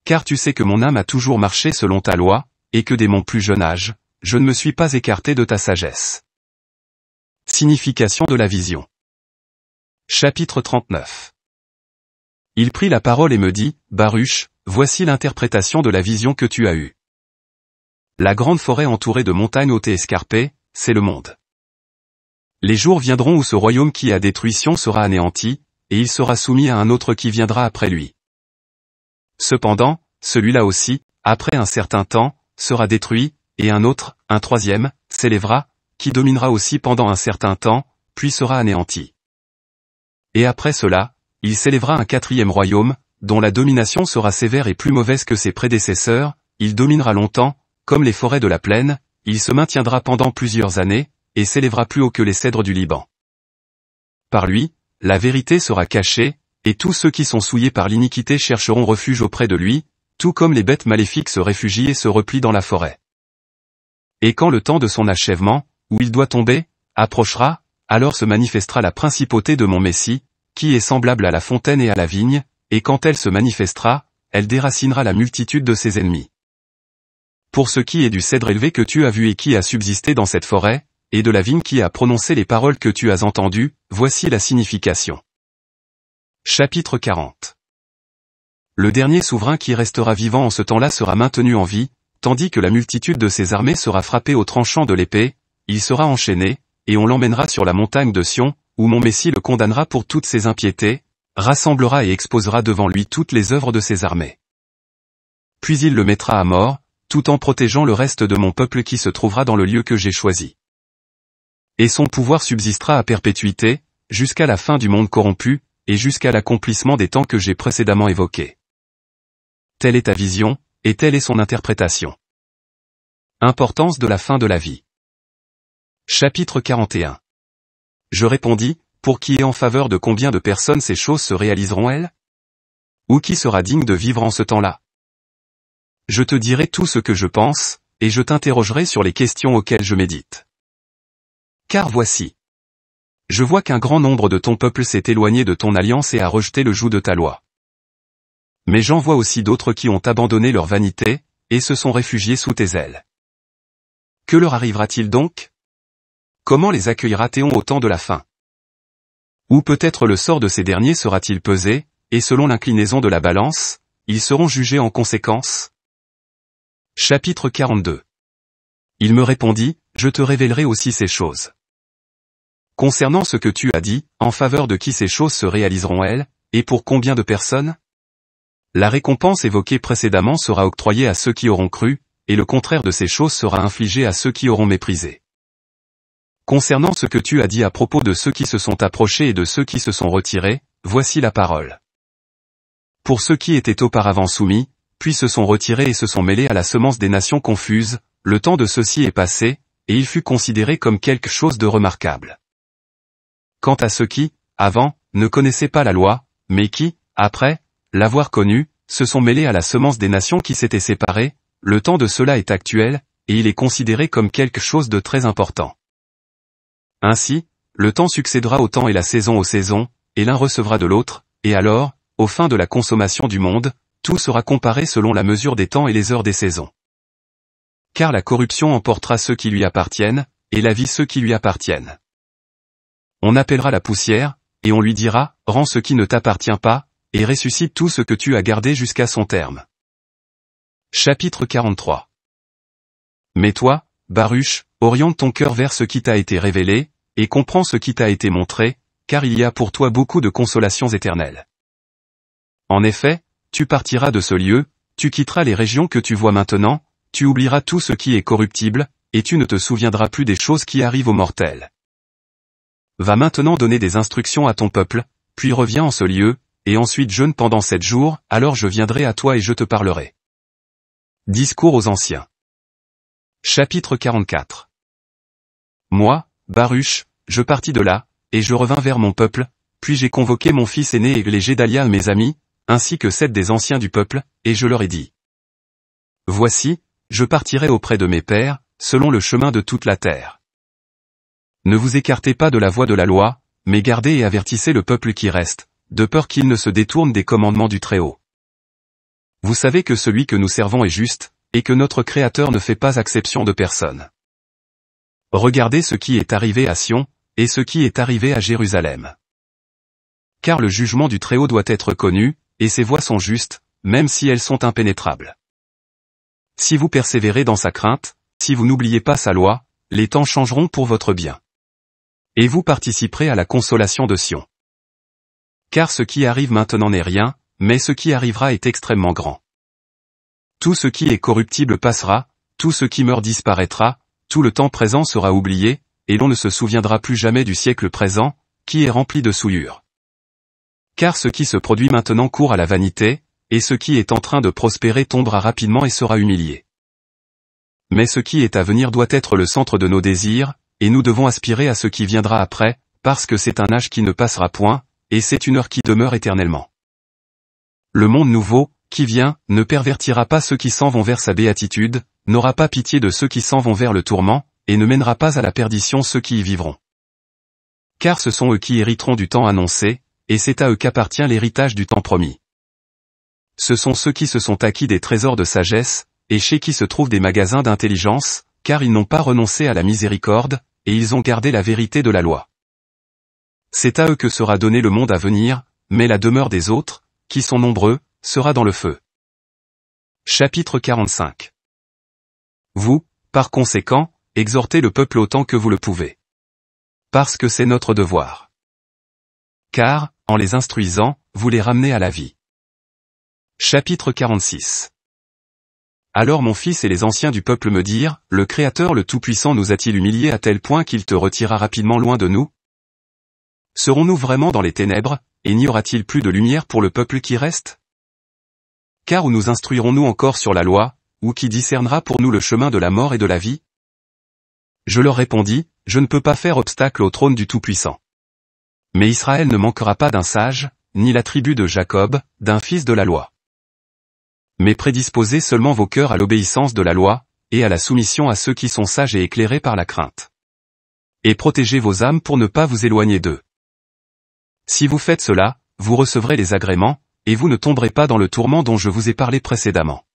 Car tu sais que mon âme a toujours marché selon ta loi, et que dès mon plus jeune âge, je ne me suis pas écarté de ta sagesse. Signification de la vision. Chapitre 39. Il prit la parole et me dit, Baruch, voici l'interprétation de la vision que tu as eue. La grande forêt entourée de montagnes hautes et escarpées, c'est le monde. Les jours viendront où ce royaume qui a détruition sera anéanti, et il sera soumis à un autre qui viendra après lui. Cependant, celui-là aussi, après un certain temps, sera détruit, et un autre, un troisième, s'élèvera, qui dominera aussi pendant un certain temps, puis sera anéanti. Et après cela, il s'élèvera un quatrième royaume, dont la domination sera sévère et plus mauvaise que ses prédécesseurs, il dominera longtemps, comme les forêts de la plaine, il se maintiendra pendant plusieurs années, et s'élèvera plus haut que les cèdres du Liban. Par lui, la vérité sera cachée, et tous ceux qui sont souillés par l'iniquité chercheront refuge auprès de lui, tout comme les bêtes maléfiques se réfugient et se replient dans la forêt. Et quand le temps de son achèvement, où il doit tomber, approchera, alors se manifestera la principauté de mon Messie, qui est semblable à la fontaine et à la vigne, et quand elle se manifestera, elle déracinera la multitude de ses ennemis. Pour ce qui est du cèdre élevé que tu as vu et qui a subsisté dans cette forêt, et de la vigne qui a prononcé les paroles que tu as entendues, voici la signification. Chapitre 40 Le dernier souverain qui restera vivant en ce temps-là sera maintenu en vie, tandis que la multitude de ses armées sera frappée au tranchant de l'épée, il sera enchaîné, et on l'emmènera sur la montagne de Sion, où mon Messie le condamnera pour toutes ses impiétés, rassemblera et exposera devant lui toutes les œuvres de ses armées. Puis il le mettra à mort, tout en protégeant le reste de mon peuple qui se trouvera dans le lieu que j'ai choisi. Et son pouvoir subsistera à perpétuité, jusqu'à la fin du monde corrompu, et jusqu'à l'accomplissement des temps que j'ai précédemment évoqués. Telle est ta vision, et telle est son interprétation. Importance de la fin de la vie. Chapitre 41. Je répondis, pour qui est en faveur de combien de personnes ces choses se réaliseront-elles Ou qui sera digne de vivre en ce temps-là Je te dirai tout ce que je pense, et je t'interrogerai sur les questions auxquelles je médite. Car voici. Je vois qu'un grand nombre de ton peuple s'est éloigné de ton alliance et a rejeté le joug de ta loi. Mais j'en vois aussi d'autres qui ont abandonné leur vanité, et se sont réfugiés sous tes ailes. Que leur arrivera-t-il donc Comment les accueillera-t-on au temps de la fin Ou peut-être le sort de ces derniers sera-t-il pesé, et selon l'inclinaison de la balance, ils seront jugés en conséquence Chapitre 42 Il me répondit, je te révélerai aussi ces choses. Concernant ce que tu as dit, en faveur de qui ces choses se réaliseront-elles, et pour combien de personnes La récompense évoquée précédemment sera octroyée à ceux qui auront cru, et le contraire de ces choses sera infligé à ceux qui auront méprisé. Concernant ce que tu as dit à propos de ceux qui se sont approchés et de ceux qui se sont retirés, voici la parole. Pour ceux qui étaient auparavant soumis, puis se sont retirés et se sont mêlés à la semence des nations confuses, le temps de ceci est passé, et il fut considéré comme quelque chose de remarquable. Quant à ceux qui, avant, ne connaissaient pas la loi, mais qui, après, l'avoir connue, se sont mêlés à la semence des nations qui s'étaient séparées, le temps de cela est actuel, et il est considéré comme quelque chose de très important. Ainsi, le temps succédera au temps et la saison aux saisons, et l'un recevra de l'autre, et alors, au fin de la consommation du monde, tout sera comparé selon la mesure des temps et les heures des saisons car la corruption emportera ceux qui lui appartiennent, et la vie ceux qui lui appartiennent. On appellera la poussière, et on lui dira, rends ce qui ne t'appartient pas, et ressuscite tout ce que tu as gardé jusqu'à son terme. Chapitre 43 Mais toi, Baruch, oriente ton cœur vers ce qui t'a été révélé, et comprends ce qui t'a été montré, car il y a pour toi beaucoup de consolations éternelles. En effet, tu partiras de ce lieu, tu quitteras les régions que tu vois maintenant, tu oublieras tout ce qui est corruptible, et tu ne te souviendras plus des choses qui arrivent aux mortels. Va maintenant donner des instructions à ton peuple, puis reviens en ce lieu, et ensuite jeûne pendant sept jours, alors je viendrai à toi et je te parlerai. Discours aux anciens. Chapitre 44 Moi, Baruch, je partis de là, et je revins vers mon peuple, puis j'ai convoqué mon fils aîné et les Gédalia mes amis, ainsi que sept des anciens du peuple, et je leur ai dit. Voici, je partirai auprès de mes pères, selon le chemin de toute la terre. Ne vous écartez pas de la voie de la loi, mais gardez et avertissez le peuple qui reste, de peur qu'il ne se détourne des commandements du Très-Haut. Vous savez que celui que nous servons est juste, et que notre Créateur ne fait pas exception de personne. Regardez ce qui est arrivé à Sion, et ce qui est arrivé à Jérusalem. Car le jugement du Très-Haut doit être connu, et ses voies sont justes, même si elles sont impénétrables. Si vous persévérez dans sa crainte, si vous n'oubliez pas sa loi, les temps changeront pour votre bien. Et vous participerez à la consolation de Sion. Car ce qui arrive maintenant n'est rien, mais ce qui arrivera est extrêmement grand. Tout ce qui est corruptible passera, tout ce qui meurt disparaîtra, tout le temps présent sera oublié, et l'on ne se souviendra plus jamais du siècle présent, qui est rempli de souillures. Car ce qui se produit maintenant court à la vanité, et ce qui est en train de prospérer tombera rapidement et sera humilié. Mais ce qui est à venir doit être le centre de nos désirs, et nous devons aspirer à ce qui viendra après, parce que c'est un âge qui ne passera point, et c'est une heure qui demeure éternellement. Le monde nouveau, qui vient, ne pervertira pas ceux qui s'en vont vers sa béatitude, n'aura pas pitié de ceux qui s'en vont vers le tourment, et ne mènera pas à la perdition ceux qui y vivront. Car ce sont eux qui hériteront du temps annoncé, et c'est à eux qu'appartient l'héritage du temps promis. Ce sont ceux qui se sont acquis des trésors de sagesse, et chez qui se trouvent des magasins d'intelligence, car ils n'ont pas renoncé à la miséricorde, et ils ont gardé la vérité de la loi. C'est à eux que sera donné le monde à venir, mais la demeure des autres, qui sont nombreux, sera dans le feu. Chapitre 45 Vous, par conséquent, exhortez le peuple autant que vous le pouvez. Parce que c'est notre devoir. Car, en les instruisant, vous les ramenez à la vie. Chapitre 46 Alors mon fils et les anciens du peuple me dirent, le Créateur le Tout-Puissant nous a-t-il humiliés à tel point qu'il te retira rapidement loin de nous Serons-nous vraiment dans les ténèbres, et n'y aura-t-il plus de lumière pour le peuple qui reste Car où nous instruirons-nous encore sur la loi, ou qui discernera pour nous le chemin de la mort et de la vie Je leur répondis, je ne peux pas faire obstacle au trône du Tout-Puissant. Mais Israël ne manquera pas d'un sage, ni la tribu de Jacob, d'un fils de la loi mais prédisposez seulement vos cœurs à l'obéissance de la loi, et à la soumission à ceux qui sont sages et éclairés par la crainte. Et protégez vos âmes pour ne pas vous éloigner d'eux. Si vous faites cela, vous recevrez les agréments, et vous ne tomberez pas dans le tourment dont je vous ai parlé précédemment.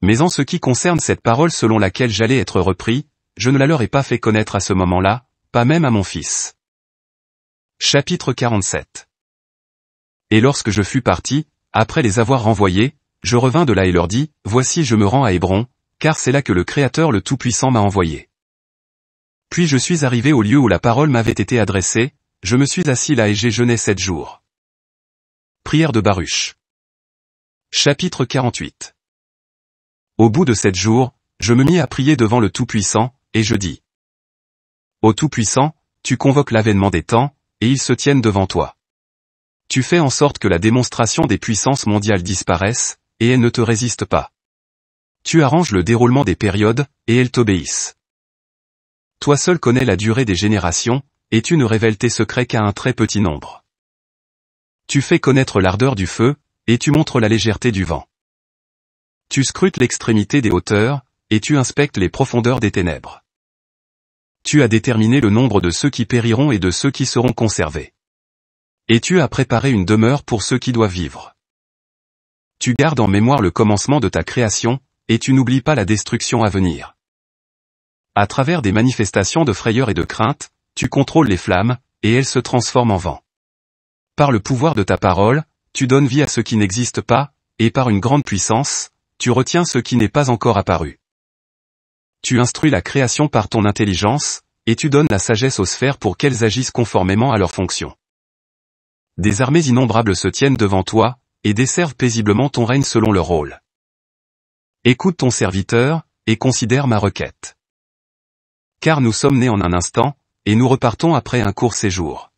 Mais en ce qui concerne cette parole selon laquelle j'allais être repris, je ne la leur ai pas fait connaître à ce moment-là, pas même à mon fils. Chapitre 47 Et lorsque je fus parti, après les avoir renvoyés, je revins de là et leur dis, Voici je me rends à Hébron, car c'est là que le Créateur le Tout-Puissant m'a envoyé. Puis je suis arrivé au lieu où la parole m'avait été adressée, je me suis assis là et j'ai jeûné sept jours. Prière de Baruch. Chapitre 48. Au bout de sept jours, je me mis à prier devant le Tout-Puissant, et je dis. Au Tout-Puissant, tu convoques l'avènement des temps, et ils se tiennent devant toi. Tu fais en sorte que la démonstration des puissances mondiales disparaisse, et elles ne te résistent pas. Tu arranges le déroulement des périodes, et elles t'obéissent. Toi seul connais la durée des générations, et tu ne révèles tes secrets qu'à un très petit nombre. Tu fais connaître l'ardeur du feu, et tu montres la légèreté du vent. Tu scrutes l'extrémité des hauteurs, et tu inspectes les profondeurs des ténèbres. Tu as déterminé le nombre de ceux qui périront et de ceux qui seront conservés. Et tu as préparé une demeure pour ceux qui doivent vivre. Tu gardes en mémoire le commencement de ta création, et tu n'oublies pas la destruction à venir. À travers des manifestations de frayeur et de crainte, tu contrôles les flammes, et elles se transforment en vent. Par le pouvoir de ta parole, tu donnes vie à ce qui n'existe pas, et par une grande puissance, tu retiens ce qui n'est pas encore apparu. Tu instruis la création par ton intelligence, et tu donnes la sagesse aux sphères pour qu'elles agissent conformément à leurs fonctions. Des armées innombrables se tiennent devant toi, et desservent paisiblement ton règne selon leur rôle. Écoute ton serviteur, et considère ma requête. Car nous sommes nés en un instant, et nous repartons après un court séjour.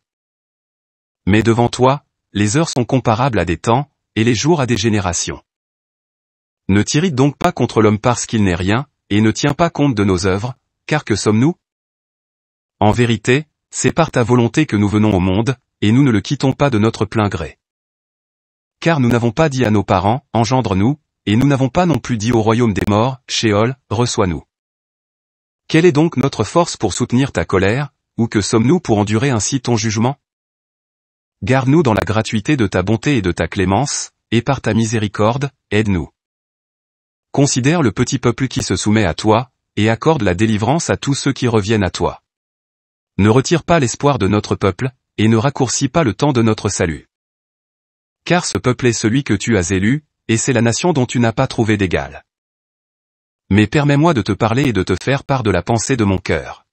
Mais devant toi, les heures sont comparables à des temps, et les jours à des générations. Ne t'irrite donc pas contre l'homme parce qu'il n'est rien, et ne tiens pas compte de nos œuvres, car que sommes-nous En vérité, c'est par ta volonté que nous venons au monde, et nous ne le quittons pas de notre plein gré. Car nous n'avons pas dit à nos parents, engendre-nous, et nous n'avons pas non plus dit au royaume des morts, Sheol, reçois-nous. Quelle est donc notre force pour soutenir ta colère, ou que sommes-nous pour endurer ainsi ton jugement Garde-nous dans la gratuité de ta bonté et de ta clémence, et par ta miséricorde, aide-nous. Considère le petit peuple qui se soumet à toi, et accorde la délivrance à tous ceux qui reviennent à toi. Ne retire pas l'espoir de notre peuple, et ne raccourcis pas le temps de notre salut car ce peuple est celui que tu as élu, et c'est la nation dont tu n'as pas trouvé d'égal. Mais permets-moi de te parler et de te faire part de la pensée de mon cœur.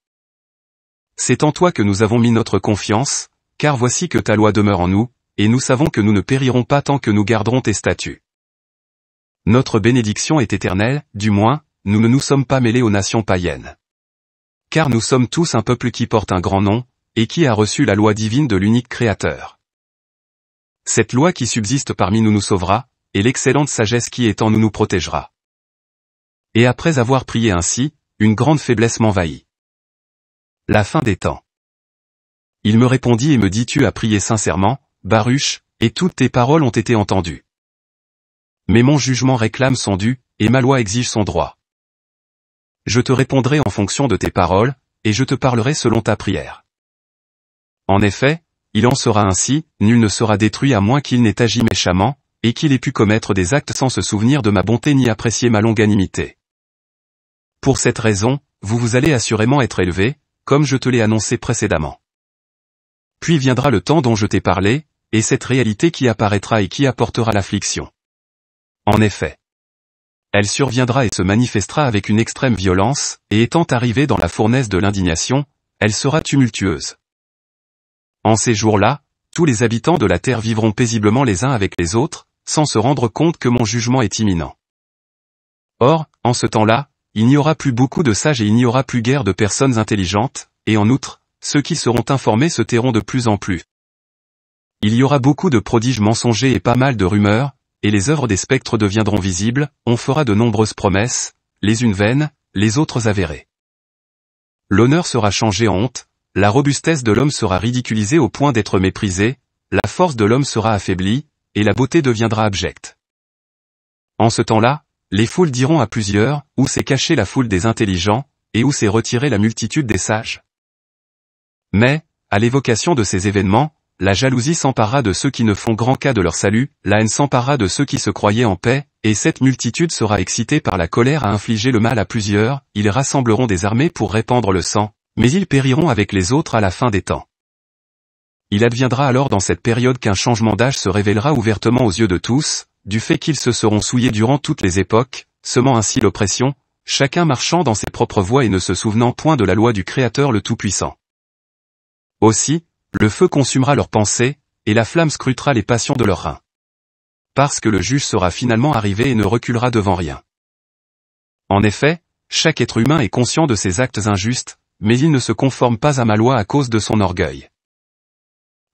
C'est en toi que nous avons mis notre confiance, car voici que ta loi demeure en nous, et nous savons que nous ne périrons pas tant que nous garderons tes statuts. Notre bénédiction est éternelle, du moins, nous ne nous sommes pas mêlés aux nations païennes. Car nous sommes tous un peuple qui porte un grand nom, et qui a reçu la loi divine de l'unique Créateur. Cette loi qui subsiste parmi nous nous sauvera, et l'excellente sagesse qui est en nous nous protégera. Et après avoir prié ainsi, une grande faiblesse m'envahit. La fin des temps. Il me répondit et me dit Tu as prié sincèrement, Baruch, et toutes tes paroles ont été entendues. Mais mon jugement réclame son dû, et ma loi exige son droit. Je te répondrai en fonction de tes paroles, et je te parlerai selon ta prière. En effet, il en sera ainsi, nul ne sera détruit à moins qu'il n'ait agi méchamment, et qu'il ait pu commettre des actes sans se souvenir de ma bonté ni apprécier ma longanimité. Pour cette raison, vous vous allez assurément être élevé, comme je te l'ai annoncé précédemment. Puis viendra le temps dont je t'ai parlé, et cette réalité qui apparaîtra et qui apportera l'affliction. En effet. Elle surviendra et se manifestera avec une extrême violence, et étant arrivée dans la fournaise de l'indignation, elle sera tumultueuse. En ces jours-là, tous les habitants de la terre vivront paisiblement les uns avec les autres, sans se rendre compte que mon jugement est imminent. Or, en ce temps-là, il n'y aura plus beaucoup de sages et il n'y aura plus guère de personnes intelligentes, et en outre, ceux qui seront informés se tairont de plus en plus. Il y aura beaucoup de prodiges mensongers et pas mal de rumeurs, et les œuvres des spectres deviendront visibles, on fera de nombreuses promesses, les unes vaines, les autres avérées. L'honneur sera changé en honte, la robustesse de l'homme sera ridiculisée au point d'être méprisée, la force de l'homme sera affaiblie, et la beauté deviendra abjecte. En ce temps-là, les foules diront à plusieurs, où s'est cachée la foule des intelligents, et où s'est retirée la multitude des sages. Mais, à l'évocation de ces événements, la jalousie s'empara de ceux qui ne font grand cas de leur salut, la haine s'empara de ceux qui se croyaient en paix, et cette multitude sera excitée par la colère à infliger le mal à plusieurs, ils rassembleront des armées pour répandre le sang, mais ils périront avec les autres à la fin des temps. Il adviendra alors dans cette période qu'un changement d'âge se révélera ouvertement aux yeux de tous, du fait qu'ils se seront souillés durant toutes les époques, semant ainsi l'oppression, chacun marchant dans ses propres voies et ne se souvenant point de la loi du Créateur le Tout-Puissant. Aussi, le feu consumera leurs pensées, et la flamme scrutera les passions de leurs reins. Parce que le juge sera finalement arrivé et ne reculera devant rien. En effet, chaque être humain est conscient de ses actes injustes, mais il ne se conforme pas à ma loi à cause de son orgueil.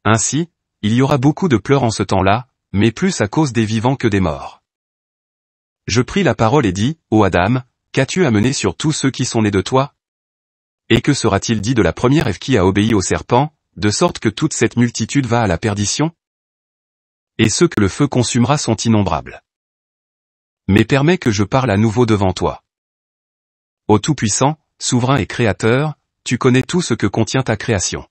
Ainsi, il y aura beaucoup de pleurs en ce temps-là, mais plus à cause des vivants que des morts. Je pris la parole et dis, Ô Adam, qu'as-tu amené sur tous ceux qui sont nés de toi Et que sera-t-il dit de la première Ève qui a obéi au serpent, de sorte que toute cette multitude va à la perdition Et ceux que le feu consumera sont innombrables. Mais permets que je parle à nouveau devant toi. Ô Tout-Puissant, souverain et créateur, tu connais tout ce que contient ta création.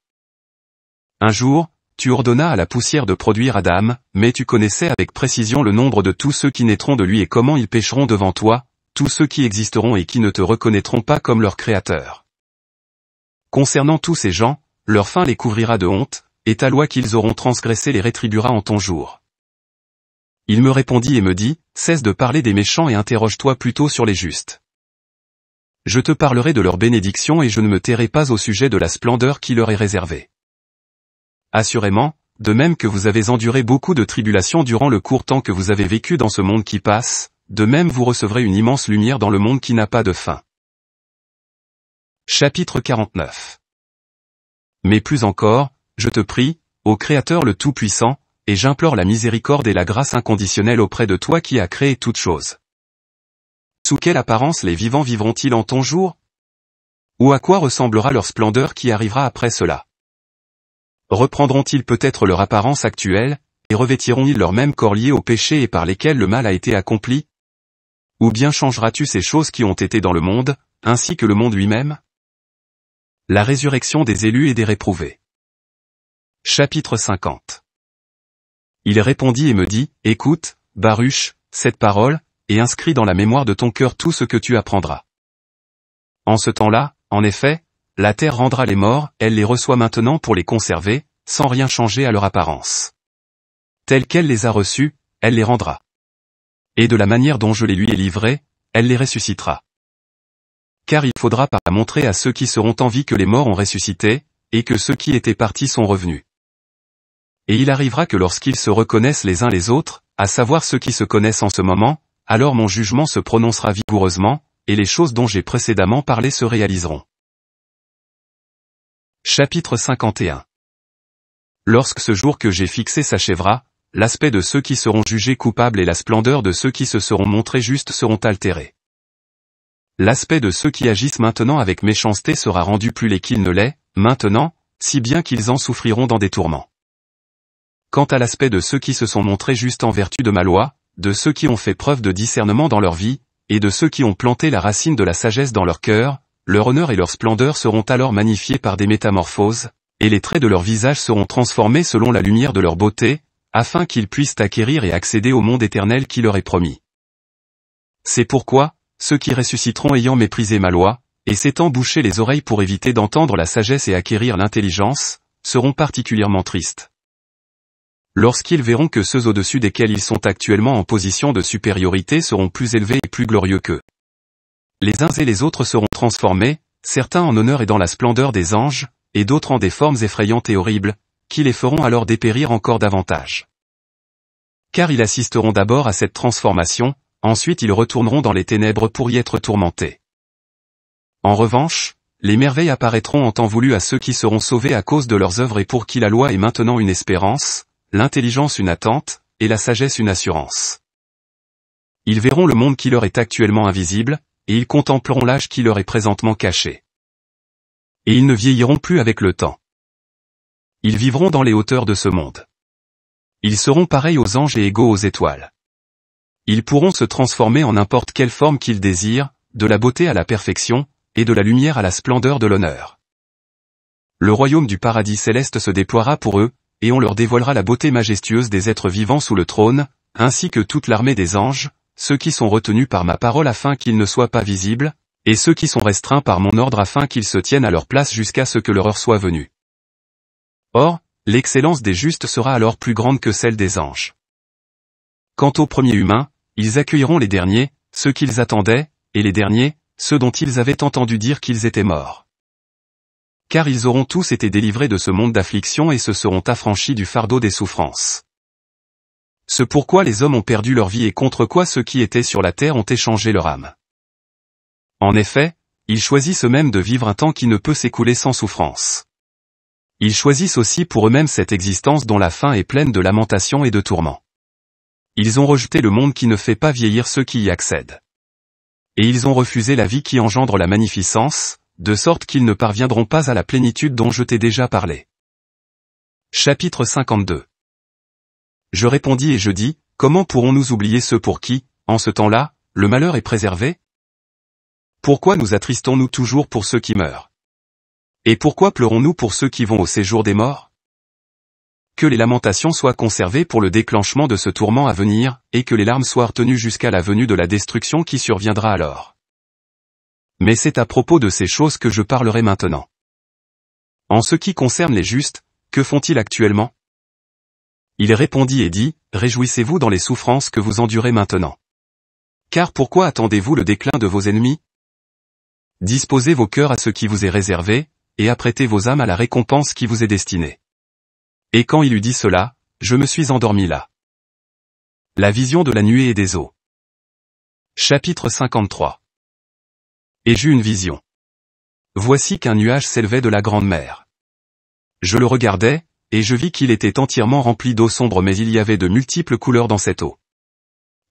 Un jour, tu ordonnas à la poussière de produire Adam, mais tu connaissais avec précision le nombre de tous ceux qui naîtront de lui et comment ils pécheront devant toi, tous ceux qui existeront et qui ne te reconnaîtront pas comme leur créateur. Concernant tous ces gens, leur fin les couvrira de honte, et ta loi qu'ils auront transgressée les rétribuera en ton jour. Il me répondit et me dit, cesse de parler des méchants et interroge-toi plutôt sur les justes. Je te parlerai de leur bénédiction et je ne me tairai pas au sujet de la splendeur qui leur est réservée. Assurément, de même que vous avez enduré beaucoup de tribulations durant le court temps que vous avez vécu dans ce monde qui passe, de même vous recevrez une immense lumière dans le monde qui n'a pas de fin. Chapitre 49 Mais plus encore, je te prie, ô Créateur le Tout-Puissant, et j'implore la miséricorde et la grâce inconditionnelle auprès de toi qui as créé toutes choses. Sous quelle apparence les vivants vivront-ils en ton jour Ou à quoi ressemblera leur splendeur qui arrivera après cela Reprendront-ils peut-être leur apparence actuelle, et revêtiront-ils leur même corps lié au péché et par lesquels le mal a été accompli Ou bien changeras-tu ces choses qui ont été dans le monde, ainsi que le monde lui-même La résurrection des élus et des réprouvés. Chapitre 50 Il répondit et me dit, Écoute, Baruch, cette parole, et inscris dans la mémoire de ton cœur tout ce que tu apprendras. En ce temps-là, en effet, la terre rendra les morts, elle les reçoit maintenant pour les conserver, sans rien changer à leur apparence. Telle qu'elle les a reçus, elle les rendra. Et de la manière dont je les lui ai livrés, elle les ressuscitera. Car il faudra par montrer à ceux qui seront en vie que les morts ont ressuscité, et que ceux qui étaient partis sont revenus. Et il arrivera que lorsqu'ils se reconnaissent les uns les autres, à savoir ceux qui se connaissent en ce moment, alors mon jugement se prononcera vigoureusement, et les choses dont j'ai précédemment parlé se réaliseront. Chapitre 51 Lorsque ce jour que j'ai fixé s'achèvera, l'aspect de ceux qui seront jugés coupables et la splendeur de ceux qui se seront montrés justes seront altérés. L'aspect de ceux qui agissent maintenant avec méchanceté sera rendu plus laid qu'il ne l'est, maintenant, si bien qu'ils en souffriront dans des tourments. Quant à l'aspect de ceux qui se sont montrés justes en vertu de ma loi, de ceux qui ont fait preuve de discernement dans leur vie, et de ceux qui ont planté la racine de la sagesse dans leur cœur, leur honneur et leur splendeur seront alors magnifiés par des métamorphoses, et les traits de leur visage seront transformés selon la lumière de leur beauté, afin qu'ils puissent acquérir et accéder au monde éternel qui leur est promis. C'est pourquoi, ceux qui ressusciteront ayant méprisé ma loi, et s'étant bouché les oreilles pour éviter d'entendre la sagesse et acquérir l'intelligence, seront particulièrement tristes lorsqu'ils verront que ceux au-dessus desquels ils sont actuellement en position de supériorité seront plus élevés et plus glorieux qu'eux. Les uns et les autres seront transformés, certains en honneur et dans la splendeur des anges, et d'autres en des formes effrayantes et horribles, qui les feront alors dépérir encore davantage. Car ils assisteront d'abord à cette transformation, ensuite ils retourneront dans les ténèbres pour y être tourmentés. En revanche, les merveilles apparaîtront en temps voulu à ceux qui seront sauvés à cause de leurs œuvres et pour qui la loi est maintenant une espérance, l'intelligence une attente, et la sagesse une assurance. Ils verront le monde qui leur est actuellement invisible, et ils contempleront l'âge qui leur est présentement caché. Et ils ne vieilliront plus avec le temps. Ils vivront dans les hauteurs de ce monde. Ils seront pareils aux anges et égaux aux étoiles. Ils pourront se transformer en n'importe quelle forme qu'ils désirent, de la beauté à la perfection, et de la lumière à la splendeur de l'honneur. Le royaume du paradis céleste se déploiera pour eux, et on leur dévoilera la beauté majestueuse des êtres vivants sous le trône, ainsi que toute l'armée des anges, ceux qui sont retenus par ma parole afin qu'ils ne soient pas visibles, et ceux qui sont restreints par mon ordre afin qu'ils se tiennent à leur place jusqu'à ce que leur heure soit venue. Or, l'excellence des justes sera alors plus grande que celle des anges. Quant aux premiers humains, ils accueilleront les derniers, ceux qu'ils attendaient, et les derniers, ceux dont ils avaient entendu dire qu'ils étaient morts car ils auront tous été délivrés de ce monde d'affliction et se seront affranchis du fardeau des souffrances. Ce pourquoi les hommes ont perdu leur vie et contre quoi ceux qui étaient sur la terre ont échangé leur âme. En effet, ils choisissent eux-mêmes de vivre un temps qui ne peut s'écouler sans souffrance. Ils choisissent aussi pour eux-mêmes cette existence dont la fin est pleine de lamentations et de tourments. Ils ont rejeté le monde qui ne fait pas vieillir ceux qui y accèdent. Et ils ont refusé la vie qui engendre la magnificence, de sorte qu'ils ne parviendront pas à la plénitude dont je t'ai déjà parlé. Chapitre 52 Je répondis et je dis, comment pourrons-nous oublier ceux pour qui, en ce temps-là, le malheur est préservé Pourquoi nous attristons-nous toujours pour ceux qui meurent Et pourquoi pleurons-nous pour ceux qui vont au séjour des morts Que les lamentations soient conservées pour le déclenchement de ce tourment à venir, et que les larmes soient retenues jusqu'à la venue de la destruction qui surviendra alors mais c'est à propos de ces choses que je parlerai maintenant. En ce qui concerne les justes, que font-ils actuellement Il répondit et dit, Réjouissez-vous dans les souffrances que vous endurez maintenant. Car pourquoi attendez-vous le déclin de vos ennemis Disposez vos cœurs à ce qui vous est réservé, et apprêtez vos âmes à la récompense qui vous est destinée. Et quand il eut dit cela, je me suis endormi là. La vision de la nuée et des eaux. Chapitre 53 et j'eus une vision. Voici qu'un nuage s'élevait de la grande mer. Je le regardais, et je vis qu'il était entièrement rempli d'eau sombre mais il y avait de multiples couleurs dans cette eau.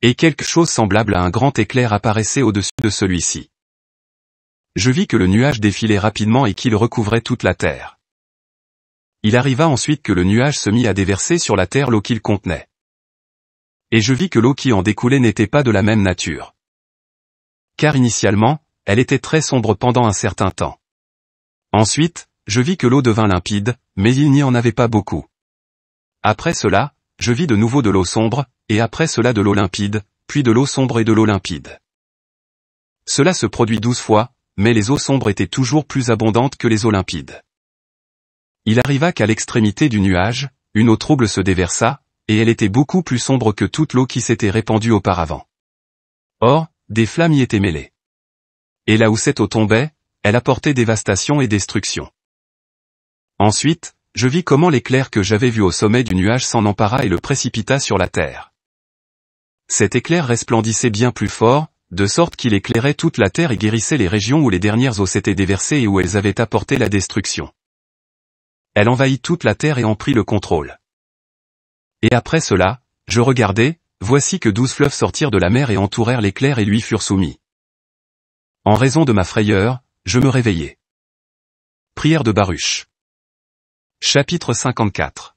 Et quelque chose semblable à un grand éclair apparaissait au-dessus de celui-ci. Je vis que le nuage défilait rapidement et qu'il recouvrait toute la terre. Il arriva ensuite que le nuage se mit à déverser sur la terre l'eau qu'il contenait. Et je vis que l'eau qui en découlait n'était pas de la même nature. Car initialement, elle était très sombre pendant un certain temps. Ensuite, je vis que l'eau devint limpide, mais il n'y en avait pas beaucoup. Après cela, je vis de nouveau de l'eau sombre, et après cela de l'eau limpide, puis de l'eau sombre et de l'eau limpide. Cela se produit douze fois, mais les eaux sombres étaient toujours plus abondantes que les eaux limpides. Il arriva qu'à l'extrémité du nuage, une eau trouble se déversa, et elle était beaucoup plus sombre que toute l'eau qui s'était répandue auparavant. Or, des flammes y étaient mêlées et là où cette eau tombait, elle apportait dévastation et destruction. Ensuite, je vis comment l'éclair que j'avais vu au sommet du nuage s'en empara et le précipita sur la terre. Cet éclair resplendissait bien plus fort, de sorte qu'il éclairait toute la terre et guérissait les régions où les dernières eaux s'étaient déversées et où elles avaient apporté la destruction. Elle envahit toute la terre et en prit le contrôle. Et après cela, je regardai, voici que douze fleuves sortirent de la mer et entourèrent l'éclair et lui furent soumis. En raison de ma frayeur, je me réveillai. Prière de Baruch. Chapitre 54.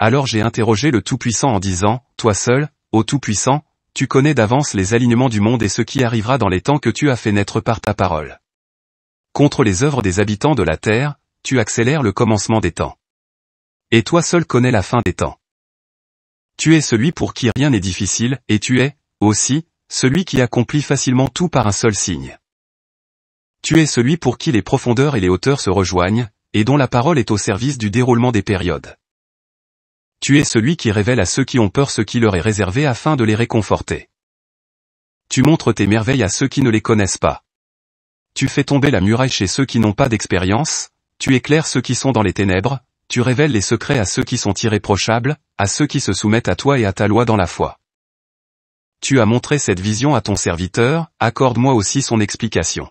Alors j'ai interrogé le Tout-Puissant en disant, Toi seul, ô Tout-Puissant, tu connais d'avance les alignements du monde et ce qui arrivera dans les temps que tu as fait naître par ta parole. Contre les œuvres des habitants de la terre, tu accélères le commencement des temps. Et toi seul connais la fin des temps. Tu es celui pour qui rien n'est difficile, et tu es, aussi, celui qui accomplit facilement tout par un seul signe. Tu es celui pour qui les profondeurs et les hauteurs se rejoignent, et dont la parole est au service du déroulement des périodes. Tu es celui qui révèle à ceux qui ont peur ce qui leur est réservé afin de les réconforter. Tu montres tes merveilles à ceux qui ne les connaissent pas. Tu fais tomber la muraille chez ceux qui n'ont pas d'expérience, tu éclaires ceux qui sont dans les ténèbres, tu révèles les secrets à ceux qui sont irréprochables, à ceux qui se soumettent à toi et à ta loi dans la foi. Tu as montré cette vision à ton serviteur, accorde-moi aussi son explication.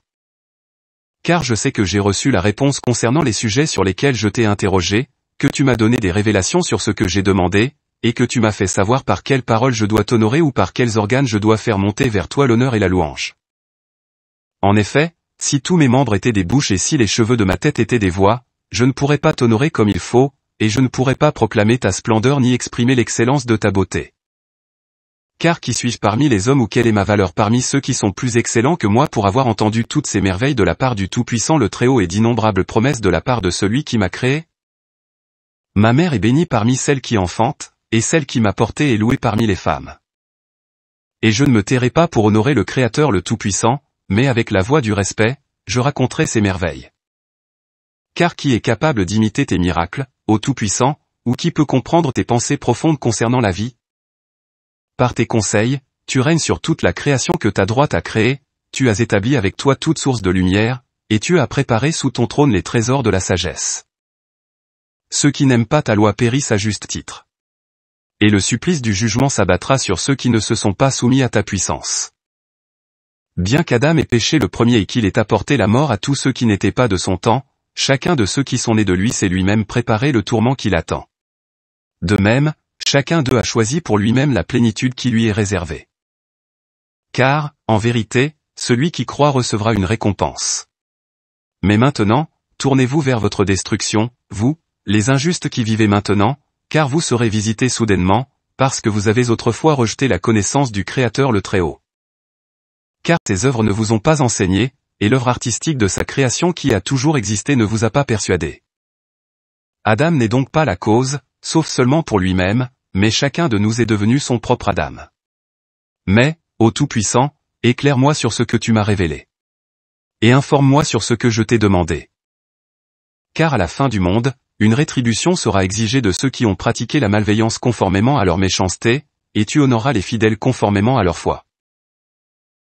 Car je sais que j'ai reçu la réponse concernant les sujets sur lesquels je t'ai interrogé, que tu m'as donné des révélations sur ce que j'ai demandé, et que tu m'as fait savoir par quelles paroles je dois t'honorer ou par quels organes je dois faire monter vers toi l'honneur et la louange. En effet, si tous mes membres étaient des bouches et si les cheveux de ma tête étaient des voix, je ne pourrais pas t'honorer comme il faut, et je ne pourrais pas proclamer ta splendeur ni exprimer l'excellence de ta beauté. Car qui suis-je parmi les hommes ou quelle est ma valeur parmi ceux qui sont plus excellents que moi pour avoir entendu toutes ces merveilles de la part du Tout-Puissant le Très-Haut et d'innombrables promesses de la part de celui qui m'a créé Ma mère est bénie parmi celles qui enfantent, et celle qui m'a portée est louée parmi les femmes. Et je ne me tairai pas pour honorer le Créateur le Tout-Puissant, mais avec la voix du respect, je raconterai ces merveilles. Car qui est capable d'imiter tes miracles, ô Tout-Puissant, ou qui peut comprendre tes pensées profondes concernant la vie, par tes conseils, tu règnes sur toute la création que ta droite a créée, tu as établi avec toi toute source de lumière, et tu as préparé sous ton trône les trésors de la sagesse. Ceux qui n'aiment pas ta loi périssent à juste titre. Et le supplice du jugement s'abattra sur ceux qui ne se sont pas soumis à ta puissance. Bien qu'Adam ait péché le premier et qu'il ait apporté la mort à tous ceux qui n'étaient pas de son temps, chacun de ceux qui sont nés de lui s'est lui-même préparé le tourment qu'il attend. De même, chacun d'eux a choisi pour lui-même la plénitude qui lui est réservée. Car, en vérité, celui qui croit recevra une récompense. Mais maintenant, tournez-vous vers votre destruction, vous, les injustes qui vivez maintenant, car vous serez visités soudainement, parce que vous avez autrefois rejeté la connaissance du Créateur le Très-Haut. Car ses œuvres ne vous ont pas enseigné, et l'œuvre artistique de sa création qui a toujours existé ne vous a pas persuadé. Adam n'est donc pas la cause, sauf seulement pour lui-même, mais chacun de nous est devenu son propre Adam. Mais, ô Tout-Puissant, éclaire-moi sur ce que tu m'as révélé. Et informe-moi sur ce que je t'ai demandé. Car à la fin du monde, une rétribution sera exigée de ceux qui ont pratiqué la malveillance conformément à leur méchanceté, et tu honoreras les fidèles conformément à leur foi.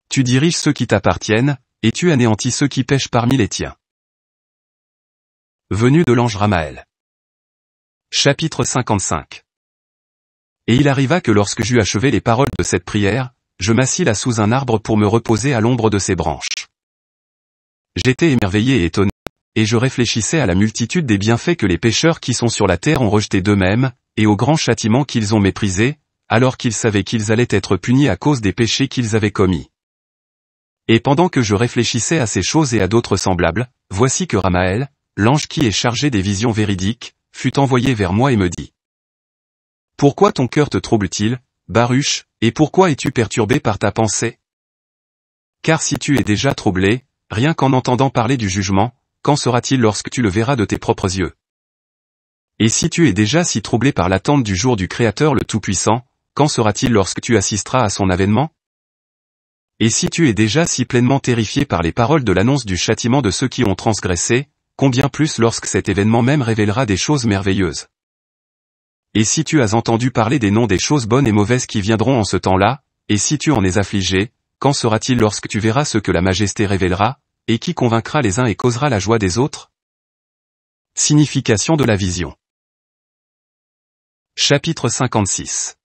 Tu diriges ceux qui t'appartiennent, et tu anéantis ceux qui pêchent parmi les tiens. Venu de l'ange Ramaël. Chapitre 55 Et il arriva que lorsque j'eus achevé les paroles de cette prière, je m'assis là sous un arbre pour me reposer à l'ombre de ses branches. J'étais émerveillé et étonné, et je réfléchissais à la multitude des bienfaits que les pécheurs qui sont sur la terre ont rejetés d'eux-mêmes, et au grand châtiment qu'ils ont méprisé, alors qu'ils savaient qu'ils allaient être punis à cause des péchés qu'ils avaient commis. Et pendant que je réfléchissais à ces choses et à d'autres semblables, voici que Ramaël, l'ange qui est chargé des visions véridiques, fut envoyé vers moi et me dit. Pourquoi ton cœur te trouble-t-il, Baruch, et pourquoi es-tu perturbé par ta pensée Car si tu es déjà troublé, rien qu'en entendant parler du jugement, quand sera-t-il lorsque tu le verras de tes propres yeux Et si tu es déjà si troublé par l'attente du jour du Créateur le Tout-Puissant, quand sera-t-il lorsque tu assisteras à son avènement Et si tu es déjà si pleinement terrifié par les paroles de l'annonce du châtiment de ceux qui ont transgressé, combien plus lorsque cet événement même révélera des choses merveilleuses. Et si tu as entendu parler des noms des choses bonnes et mauvaises qui viendront en ce temps-là, et si tu en es affligé, quand sera-t-il lorsque tu verras ce que la majesté révélera, et qui convaincra les uns et causera la joie des autres Signification de la vision. Chapitre 56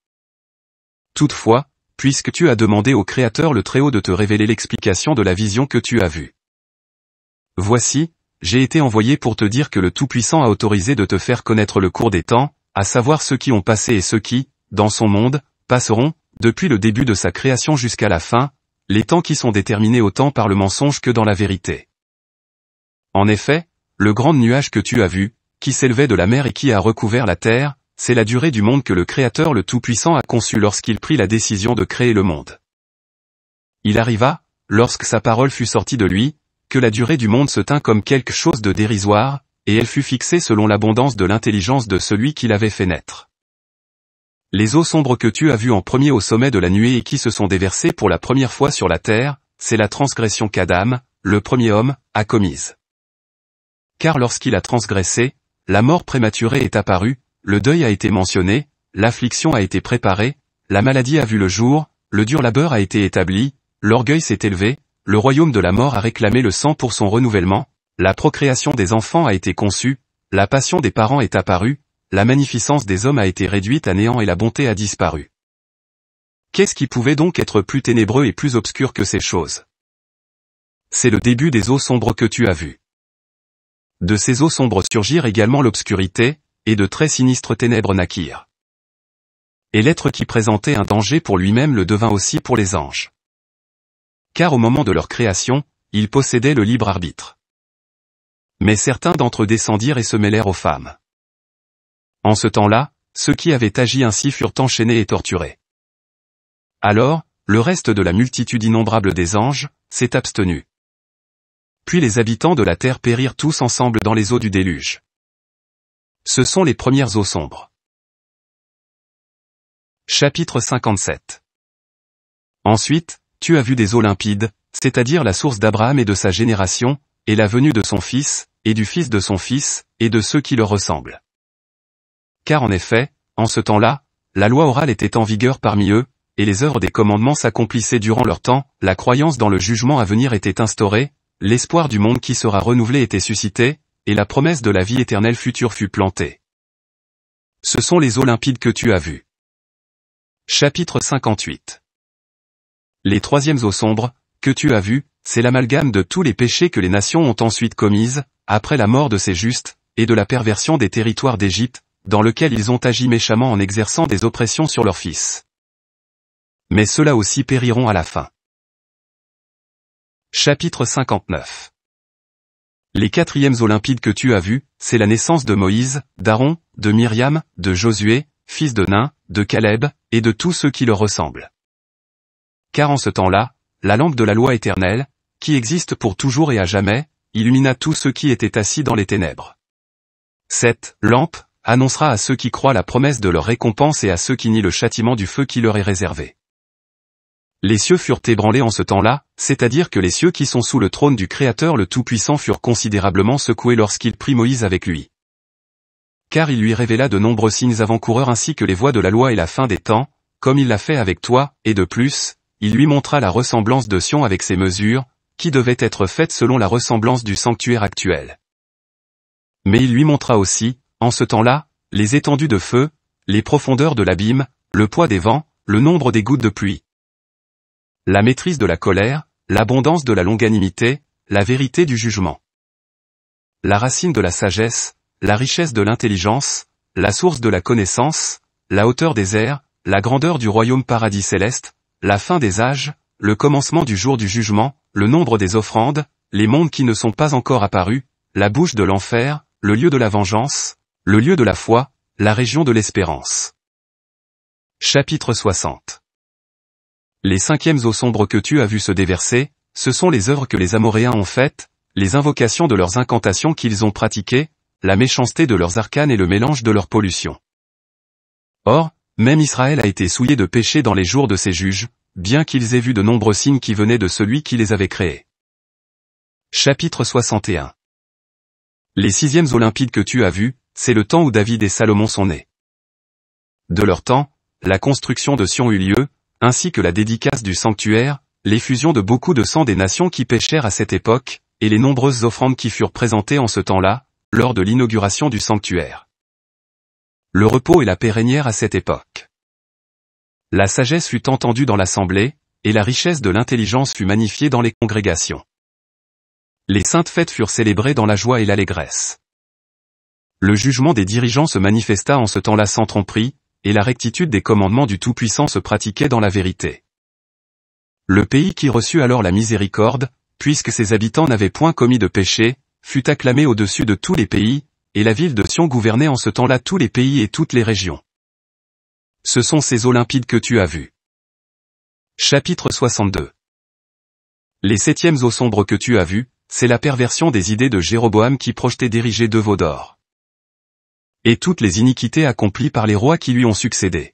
Toutefois, puisque tu as demandé au Créateur le Très-Haut de te révéler l'explication de la vision que tu as vue. Voici, j'ai été envoyé pour te dire que le Tout-Puissant a autorisé de te faire connaître le cours des temps, à savoir ceux qui ont passé et ceux qui, dans son monde, passeront, depuis le début de sa création jusqu'à la fin, les temps qui sont déterminés autant par le mensonge que dans la vérité. En effet, le grand nuage que tu as vu, qui s'élevait de la mer et qui a recouvert la terre, c'est la durée du monde que le Créateur le Tout-Puissant a conçu lorsqu'il prit la décision de créer le monde. Il arriva, lorsque sa parole fut sortie de lui, que la durée du monde se tint comme quelque chose de dérisoire, et elle fut fixée selon l'abondance de l'intelligence de celui qui l'avait fait naître. Les eaux sombres que tu as vues en premier au sommet de la nuée et qui se sont déversées pour la première fois sur la terre, c'est la transgression qu'Adam, le premier homme, a commise. Car lorsqu'il a transgressé, la mort prématurée est apparue, le deuil a été mentionné, l'affliction a été préparée, la maladie a vu le jour, le dur labeur a été établi, l'orgueil s'est élevé, le royaume de la mort a réclamé le sang pour son renouvellement, la procréation des enfants a été conçue, la passion des parents est apparue, la magnificence des hommes a été réduite à néant et la bonté a disparu. Qu'est-ce qui pouvait donc être plus ténébreux et plus obscur que ces choses C'est le début des eaux sombres que tu as vues. De ces eaux sombres surgirent également l'obscurité, et de très sinistres ténèbres naquirent. Et l'être qui présentait un danger pour lui-même le devint aussi pour les anges car au moment de leur création, ils possédaient le libre arbitre. Mais certains d'entre eux descendirent et se mêlèrent aux femmes. En ce temps-là, ceux qui avaient agi ainsi furent enchaînés et torturés. Alors, le reste de la multitude innombrable des anges, s'est abstenu. Puis les habitants de la terre périrent tous ensemble dans les eaux du déluge. Ce sont les premières eaux sombres. Chapitre 57 Ensuite, tu as vu des Olympides, c'est-à-dire la source d'Abraham et de sa génération, et la venue de son fils, et du fils de son fils, et de ceux qui leur ressemblent. Car en effet, en ce temps-là, la loi orale était en vigueur parmi eux, et les œuvres des commandements s'accomplissaient durant leur temps, la croyance dans le jugement à venir était instaurée, l'espoir du monde qui sera renouvelé était suscité, et la promesse de la vie éternelle future fut plantée. Ce sont les Olympides que tu as vues. Chapitre 58 les troisièmes eaux sombres, que tu as vues, c'est l'amalgame de tous les péchés que les nations ont ensuite commises, après la mort de ces justes, et de la perversion des territoires d'Égypte, dans lequel ils ont agi méchamment en exerçant des oppressions sur leurs fils. Mais ceux-là aussi périront à la fin. Chapitre 59 Les quatrièmes Olympides que tu as vues, c'est la naissance de Moïse, d'Aaron, de Myriam, de Josué, fils de Nain, de Caleb, et de tous ceux qui leur ressemblent car en ce temps-là, la lampe de la loi éternelle, qui existe pour toujours et à jamais, illumina tous ceux qui étaient assis dans les ténèbres. Cette lampe annoncera à ceux qui croient la promesse de leur récompense et à ceux qui nient le châtiment du feu qui leur est réservé. Les cieux furent ébranlés en ce temps-là, c'est-à-dire que les cieux qui sont sous le trône du Créateur le Tout-Puissant furent considérablement secoués lorsqu'il prit Moïse avec lui. Car il lui révéla de nombreux signes avant-coureurs ainsi que les voies de la loi et la fin des temps, comme il l'a fait avec toi, et de plus, il lui montra la ressemblance de Sion avec ses mesures, qui devaient être faites selon la ressemblance du sanctuaire actuel. Mais il lui montra aussi, en ce temps-là, les étendues de feu, les profondeurs de l'abîme, le poids des vents, le nombre des gouttes de pluie. La maîtrise de la colère, l'abondance de la longanimité, la vérité du jugement. La racine de la sagesse, la richesse de l'intelligence, la source de la connaissance, la hauteur des airs, la grandeur du royaume paradis céleste, la fin des âges, le commencement du jour du jugement, le nombre des offrandes, les mondes qui ne sont pas encore apparus, la bouche de l'enfer, le lieu de la vengeance, le lieu de la foi, la région de l'espérance. Chapitre 60 Les cinquièmes eaux sombres que tu as vues se déverser, ce sont les œuvres que les Amoréens ont faites, les invocations de leurs incantations qu'ils ont pratiquées, la méchanceté de leurs arcanes et le mélange de leur pollution. Or, même Israël a été souillé de péché dans les jours de ses juges, bien qu'ils aient vu de nombreux signes qui venaient de celui qui les avait créés. Chapitre 61 Les sixièmes Olympides que tu as vus, c'est le temps où David et Salomon sont nés. De leur temps, la construction de Sion eut lieu, ainsi que la dédicace du sanctuaire, l'effusion de beaucoup de sang des nations qui péchèrent à cette époque, et les nombreuses offrandes qui furent présentées en ce temps-là, lors de l'inauguration du sanctuaire. Le repos et la régnèrent à cette époque. La sagesse fut entendue dans l'assemblée, et la richesse de l'intelligence fut magnifiée dans les congrégations. Les saintes fêtes furent célébrées dans la joie et l'allégresse. Le jugement des dirigeants se manifesta en ce temps-là sans tromperie, et la rectitude des commandements du Tout-Puissant se pratiquait dans la vérité. Le pays qui reçut alors la miséricorde, puisque ses habitants n'avaient point commis de péché, fut acclamé au-dessus de tous les pays, et la ville de Sion gouvernait en ce temps-là tous les pays et toutes les régions. Ce sont ces eaux limpides que tu as vues. Chapitre 62 Les septièmes eaux sombres que tu as vues, c'est la perversion des idées de Jéroboam qui projetait d'ériger deux veaux d'or. Et toutes les iniquités accomplies par les rois qui lui ont succédé.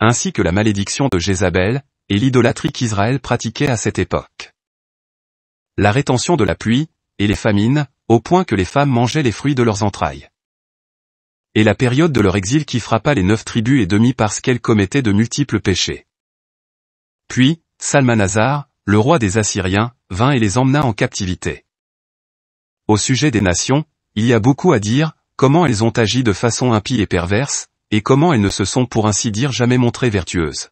Ainsi que la malédiction de Jézabel, et l'idolâtrie qu'Israël pratiquait à cette époque. La rétention de la pluie, et les famines, au point que les femmes mangeaient les fruits de leurs entrailles et la période de leur exil qui frappa les neuf tribus et demi parce qu'elles commettaient de multiples péchés. Puis, Salmanazar, le roi des Assyriens, vint et les emmena en captivité. Au sujet des nations, il y a beaucoup à dire, comment elles ont agi de façon impie et perverse, et comment elles ne se sont pour ainsi dire jamais montrées vertueuses.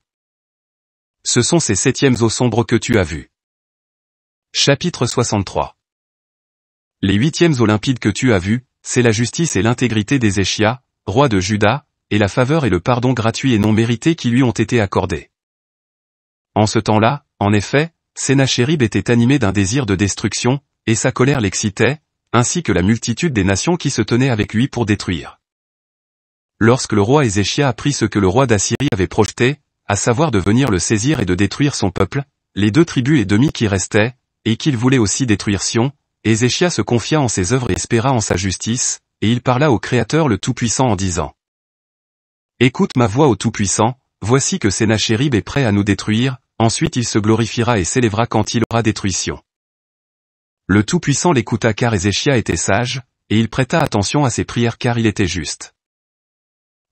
Ce sont ces septièmes eaux sombres que tu as vues. Chapitre 63 Les huitièmes olympides que tu as vues c'est la justice et l'intégrité des roi de Juda, et la faveur et le pardon gratuit et non mérité qui lui ont été accordés. En ce temps-là, en effet, Sénachérib était animé d'un désir de destruction, et sa colère l'excitait, ainsi que la multitude des nations qui se tenaient avec lui pour détruire. Lorsque le roi Ézéchia apprit ce que le roi d'Assyrie avait projeté, à savoir de venir le saisir et de détruire son peuple, les deux tribus et demi qui restaient, et qu'il voulait aussi détruire Sion, Ézéchia se confia en ses œuvres et espéra en sa justice, et il parla au Créateur le Tout-Puissant en disant. Écoute ma voix au Tout-Puissant, voici que Sénachérib est prêt à nous détruire, ensuite il se glorifiera et s'élèvera quand il aura détruition. Le Tout-Puissant l'écouta car Ézéchia était sage, et il prêta attention à ses prières car il était juste.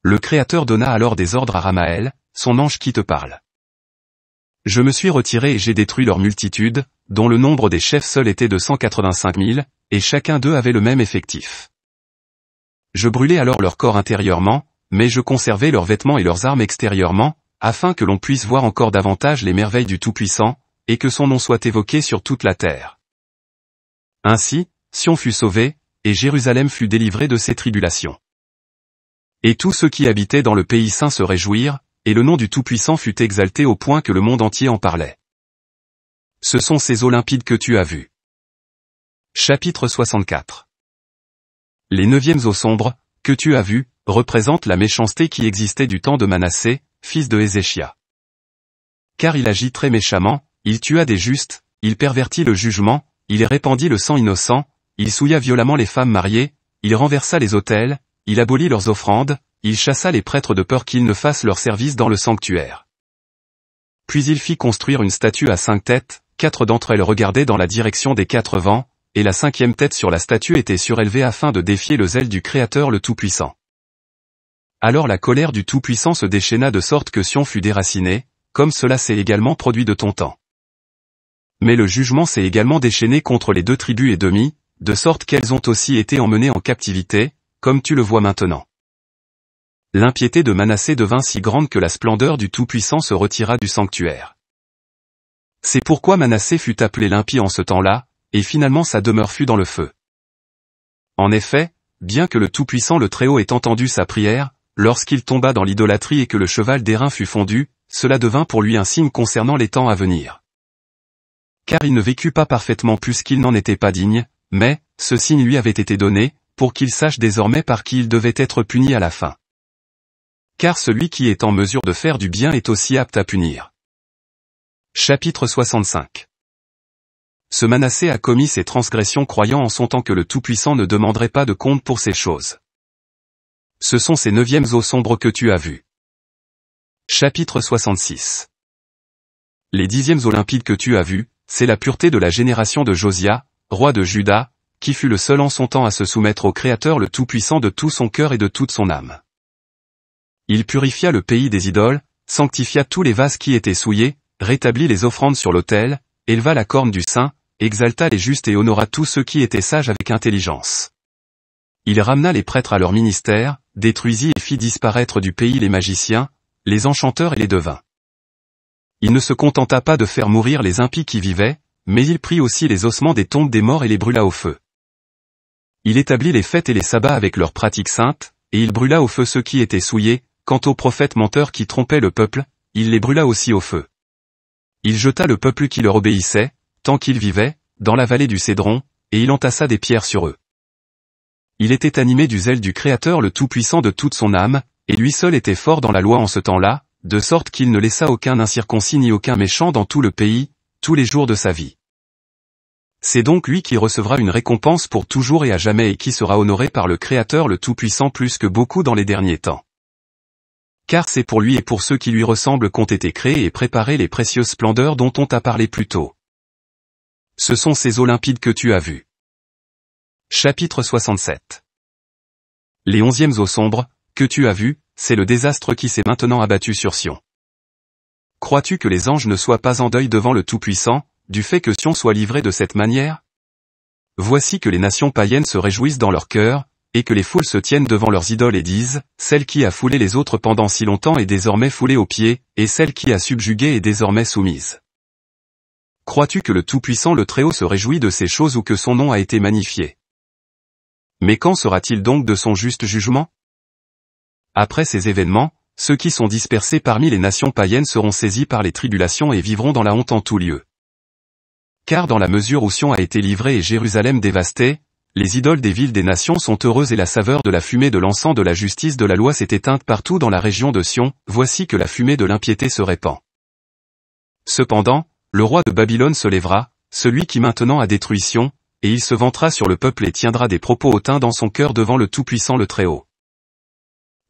Le Créateur donna alors des ordres à Ramaël, son ange qui te parle. Je me suis retiré et j'ai détruit leur multitude, dont le nombre des chefs seuls était de 185 000, et chacun d'eux avait le même effectif. Je brûlais alors leur corps intérieurement, mais je conservais leurs vêtements et leurs armes extérieurement, afin que l'on puisse voir encore davantage les merveilles du Tout-Puissant, et que son nom soit évoqué sur toute la terre. Ainsi, Sion fut sauvé, et Jérusalem fut délivrée de ses tribulations. Et tous ceux qui habitaient dans le pays saint se réjouirent, et le nom du Tout-Puissant fut exalté au point que le monde entier en parlait. Ce sont ces eaux limpides que tu as vues. Chapitre 64 Les neuvièmes eaux sombres, que tu as vues, représentent la méchanceté qui existait du temps de Manassé, fils de Ézéchia. Car il agit très méchamment, il tua des justes, il pervertit le jugement, il répandit le sang innocent, il souilla violemment les femmes mariées, il renversa les autels, il abolit leurs offrandes, il chassa les prêtres de peur qu'ils ne fassent leur service dans le sanctuaire. Puis il fit construire une statue à cinq têtes, quatre d'entre elles regardaient dans la direction des quatre vents, et la cinquième tête sur la statue était surélevée afin de défier le zèle du Créateur le Tout-Puissant. Alors la colère du Tout-Puissant se déchaîna de sorte que Sion fut déraciné, comme cela s'est également produit de ton temps. Mais le jugement s'est également déchaîné contre les deux tribus et demi, de sorte qu'elles ont aussi été emmenées en captivité, comme tu le vois maintenant. L'impiété de Manassé devint si grande que la splendeur du Tout-Puissant se retira du sanctuaire. C'est pourquoi Manassé fut appelé l'impie en ce temps-là, et finalement sa demeure fut dans le feu. En effet, bien que le Tout-Puissant le Très-Haut ait entendu sa prière, lorsqu'il tomba dans l'idolâtrie et que le cheval d'airain fut fondu, cela devint pour lui un signe concernant les temps à venir. Car il ne vécut pas parfaitement plus qu'il n'en était pas digne, mais, ce signe lui avait été donné, pour qu'il sache désormais par qui il devait être puni à la fin. Car celui qui est en mesure de faire du bien est aussi apte à punir. Chapitre 65 Ce Manassé a commis ses transgressions croyant en son temps que le Tout-Puissant ne demanderait pas de compte pour ces choses. Ce sont ces neuvièmes eaux sombres que tu as vues. Chapitre 66 Les dixièmes olympides que tu as vues, c'est la pureté de la génération de Josia, roi de Juda, qui fut le seul en son temps à se soumettre au Créateur le Tout-Puissant de tout son cœur et de toute son âme. Il purifia le pays des idoles, sanctifia tous les vases qui étaient souillés, rétablit les offrandes sur l'autel, éleva la corne du saint, exalta les justes et honora tous ceux qui étaient sages avec intelligence. Il ramena les prêtres à leur ministère, détruisit et fit disparaître du pays les magiciens, les enchanteurs et les devins. Il ne se contenta pas de faire mourir les impies qui vivaient, mais il prit aussi les ossements des tombes des morts et les brûla au feu. Il établit les fêtes et les sabbats avec leurs pratiques saintes, et il brûla au feu ceux qui étaient souillés, quant aux prophètes menteurs qui trompaient le peuple, il les brûla aussi au feu. Il jeta le peuple qui leur obéissait, tant qu'ils vivaient, dans la vallée du Cédron, et il entassa des pierres sur eux. Il était animé du zèle du Créateur le Tout-Puissant de toute son âme, et lui seul était fort dans la loi en ce temps-là, de sorte qu'il ne laissa aucun incirconcis ni aucun méchant dans tout le pays, tous les jours de sa vie. C'est donc lui qui recevra une récompense pour toujours et à jamais et qui sera honoré par le Créateur le Tout-Puissant plus que beaucoup dans les derniers temps car c'est pour lui et pour ceux qui lui ressemblent qu'ont été créés et préparés les précieuses splendeurs dont on t'a parlé plus tôt. Ce sont ces eaux que tu as vues. Chapitre 67 Les onzièmes eaux sombres, que tu as vues, c'est le désastre qui s'est maintenant abattu sur Sion. Crois-tu que les anges ne soient pas en deuil devant le Tout-Puissant, du fait que Sion soit livré de cette manière Voici que les nations païennes se réjouissent dans leur cœur, et que les foules se tiennent devant leurs idoles et disent, celle qui a foulé les autres pendant si longtemps est désormais foulée aux pieds, et celle qui a subjugué est désormais soumise. Crois-tu que le Tout-Puissant le Très-Haut se réjouit de ces choses ou que son nom a été magnifié Mais quand sera-t-il donc de son juste jugement Après ces événements, ceux qui sont dispersés parmi les nations païennes seront saisis par les tribulations et vivront dans la honte en tout lieu. Car dans la mesure où Sion a été livrée et Jérusalem dévastée, les idoles des villes des nations sont heureuses et la saveur de la fumée de l'encens de la justice de la loi s'est éteinte partout dans la région de Sion, voici que la fumée de l'impiété se répand. Cependant, le roi de Babylone se lèvera, celui qui maintenant a détruit Sion, et il se vantera sur le peuple et tiendra des propos hautains dans son cœur devant le Tout-Puissant le Très-Haut.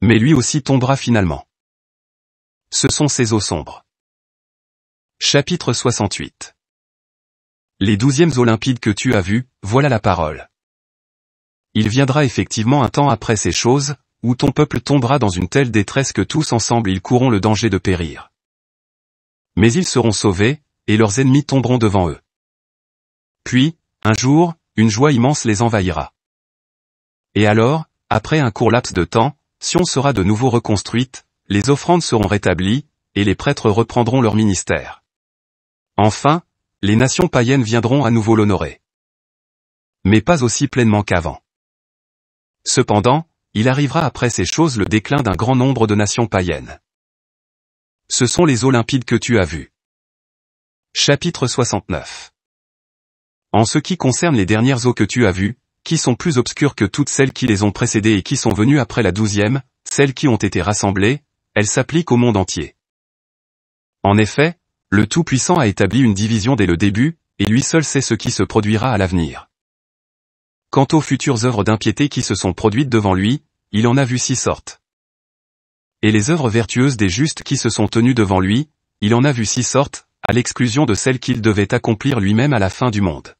Mais lui aussi tombera finalement. Ce sont ses eaux sombres. Chapitre 68 Les douzièmes Olympides que tu as vues, voilà la parole. Il viendra effectivement un temps après ces choses, où ton peuple tombera dans une telle détresse que tous ensemble ils courront le danger de périr. Mais ils seront sauvés, et leurs ennemis tomberont devant eux. Puis, un jour, une joie immense les envahira. Et alors, après un court laps de temps, Sion sera de nouveau reconstruite, les offrandes seront rétablies, et les prêtres reprendront leur ministère. Enfin, les nations païennes viendront à nouveau l'honorer. Mais pas aussi pleinement qu'avant. Cependant, il arrivera après ces choses le déclin d'un grand nombre de nations païennes. Ce sont les eaux limpides que tu as vues. Chapitre 69 En ce qui concerne les dernières eaux que tu as vues, qui sont plus obscures que toutes celles qui les ont précédées et qui sont venues après la douzième, celles qui ont été rassemblées, elles s'appliquent au monde entier. En effet, le Tout-Puissant a établi une division dès le début, et lui seul sait ce qui se produira à l'avenir. Quant aux futures œuvres d'impiété qui se sont produites devant lui, il en a vu six sortes. Et les œuvres vertueuses des justes qui se sont tenues devant lui, il en a vu six sortes, à l'exclusion de celles qu'il devait accomplir lui-même à la fin du monde.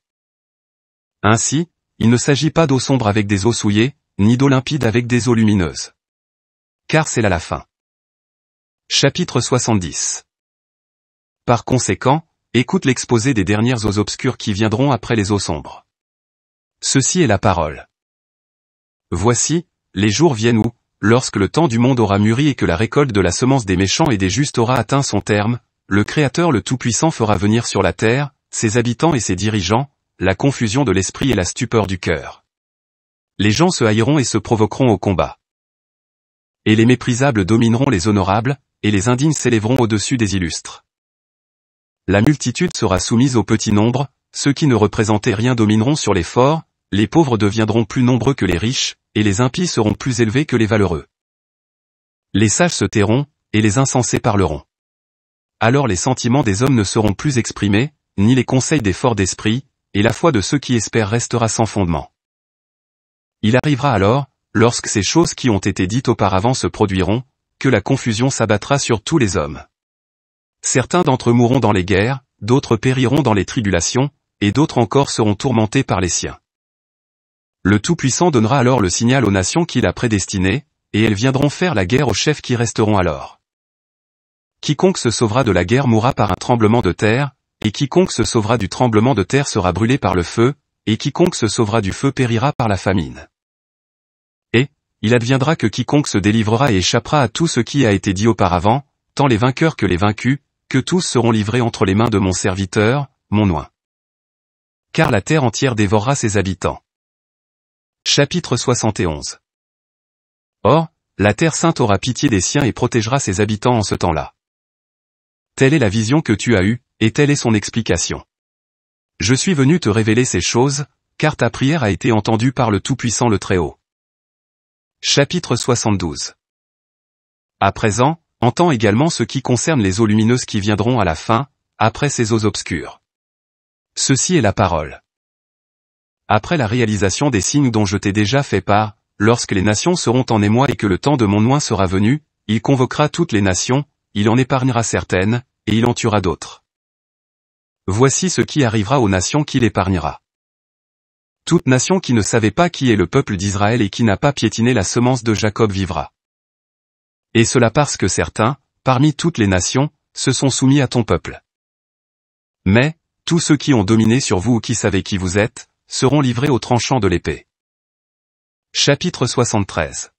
Ainsi, il ne s'agit pas d'eau sombre avec des eaux souillées, ni d'eau limpide avec des eaux lumineuses. Car c'est là la fin. Chapitre 70 Par conséquent, écoute l'exposé des dernières eaux obscures qui viendront après les eaux sombres. Ceci est la parole. Voici, les jours viennent où, lorsque le temps du monde aura mûri et que la récolte de la semence des méchants et des justes aura atteint son terme, le Créateur le Tout-Puissant fera venir sur la terre, ses habitants et ses dirigeants, la confusion de l'esprit et la stupeur du cœur. Les gens se haïront et se provoqueront au combat. Et les méprisables domineront les honorables, et les indignes s'élèveront au-dessus des illustres. La multitude sera soumise au petit nombre, ceux qui ne représentaient rien domineront sur les forts, les pauvres deviendront plus nombreux que les riches, et les impies seront plus élevés que les valeureux. Les sages se tairont, et les insensés parleront. Alors les sentiments des hommes ne seront plus exprimés, ni les conseils des forts d'esprit, et la foi de ceux qui espèrent restera sans fondement. Il arrivera alors, lorsque ces choses qui ont été dites auparavant se produiront, que la confusion s'abattra sur tous les hommes. Certains d'entre eux mourront dans les guerres, d'autres périront dans les tribulations, et d'autres encore seront tourmentés par les siens. Le Tout-Puissant donnera alors le signal aux nations qu'il a prédestinées, et elles viendront faire la guerre aux chefs qui resteront alors. Quiconque se sauvera de la guerre mourra par un tremblement de terre, et quiconque se sauvera du tremblement de terre sera brûlé par le feu, et quiconque se sauvera du feu périra par la famine. Et, il adviendra que quiconque se délivrera et échappera à tout ce qui a été dit auparavant, tant les vainqueurs que les vaincus, que tous seront livrés entre les mains de mon serviteur, mon oin car la terre entière dévorera ses habitants. Chapitre 71 Or, la terre sainte aura pitié des siens et protégera ses habitants en ce temps-là. Telle est la vision que tu as eue, et telle est son explication. Je suis venu te révéler ces choses, car ta prière a été entendue par le Tout-Puissant le Très-Haut. Chapitre 72 À présent, entends également ce qui concerne les eaux lumineuses qui viendront à la fin, après ces eaux obscures. Ceci est la parole. Après la réalisation des signes dont je t'ai déjà fait part, lorsque les nations seront en émoi et que le temps de mon oin sera venu, il convoquera toutes les nations, il en épargnera certaines, et il en tuera d'autres. Voici ce qui arrivera aux nations qu'il épargnera. Toute nation qui ne savait pas qui est le peuple d'Israël et qui n'a pas piétiné la semence de Jacob vivra. Et cela parce que certains, parmi toutes les nations, se sont soumis à ton peuple. Mais, tous ceux qui ont dominé sur vous ou qui savaient qui vous êtes, seront livrés au tranchant de l'épée. Chapitre 73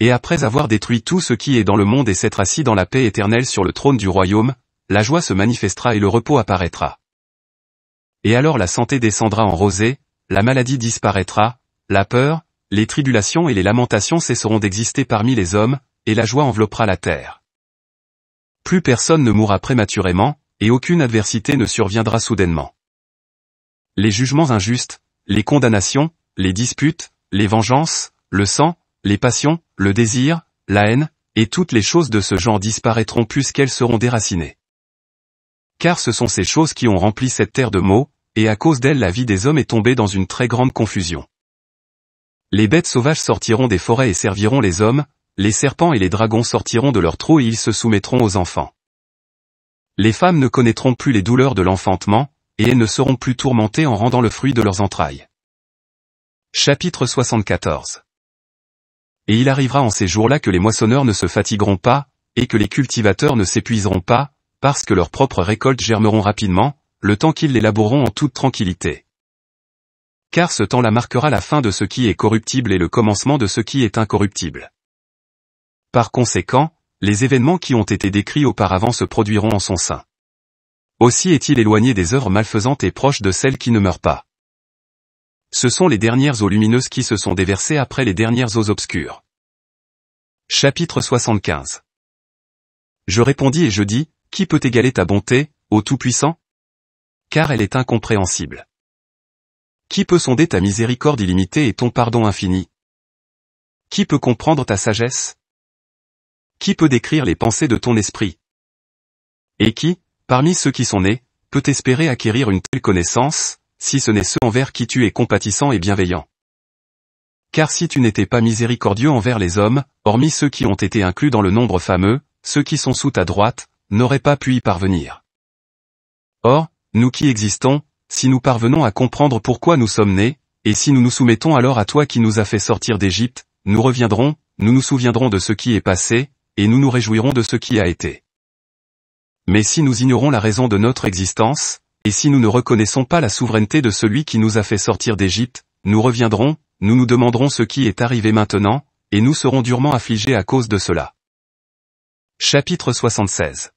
Et après avoir détruit tout ce qui est dans le monde et s'être assis dans la paix éternelle sur le trône du royaume, la joie se manifestera et le repos apparaîtra. Et alors la santé descendra en rosée, la maladie disparaîtra, la peur, les tribulations et les lamentations cesseront d'exister parmi les hommes, et la joie enveloppera la terre. Plus personne ne mourra prématurément, et aucune adversité ne surviendra soudainement. Les jugements injustes, les condamnations, les disputes, les vengeances, le sang, les passions, le désir, la haine, et toutes les choses de ce genre disparaîtront puisqu'elles seront déracinées. Car ce sont ces choses qui ont rempli cette terre de maux, et à cause d'elles la vie des hommes est tombée dans une très grande confusion. Les bêtes sauvages sortiront des forêts et serviront les hommes, les serpents et les dragons sortiront de leurs trous et ils se soumettront aux enfants les femmes ne connaîtront plus les douleurs de l'enfantement, et elles ne seront plus tourmentées en rendant le fruit de leurs entrailles. Chapitre 74 Et il arrivera en ces jours-là que les moissonneurs ne se fatigueront pas, et que les cultivateurs ne s'épuiseront pas, parce que leurs propres récoltes germeront rapidement, le temps qu'ils l'élaboreront en toute tranquillité. Car ce temps-là marquera la fin de ce qui est corruptible et le commencement de ce qui est incorruptible. Par conséquent, les événements qui ont été décrits auparavant se produiront en son sein. Aussi est-il éloigné des œuvres malfaisantes et proche de celles qui ne meurent pas. Ce sont les dernières eaux lumineuses qui se sont déversées après les dernières eaux obscures. Chapitre 75 Je répondis et je dis, Qui peut égaler ta bonté, ô Tout-Puissant Car elle est incompréhensible. Qui peut sonder ta miséricorde illimitée et ton pardon infini Qui peut comprendre ta sagesse qui peut décrire les pensées de ton esprit Et qui, parmi ceux qui sont nés, peut espérer acquérir une telle connaissance, si ce n'est ceux envers qui tu es compatissant et bienveillant Car si tu n'étais pas miséricordieux envers les hommes, hormis ceux qui ont été inclus dans le nombre fameux, ceux qui sont sous ta droite, n'auraient pas pu y parvenir. Or, nous qui existons, si nous parvenons à comprendre pourquoi nous sommes nés, et si nous nous soumettons alors à toi qui nous a fait sortir d'Égypte, nous reviendrons, nous nous souviendrons de ce qui est passé, et nous nous réjouirons de ce qui a été. Mais si nous ignorons la raison de notre existence, et si nous ne reconnaissons pas la souveraineté de celui qui nous a fait sortir d'Égypte, nous reviendrons, nous nous demanderons ce qui est arrivé maintenant, et nous serons durement affligés à cause de cela. Chapitre 76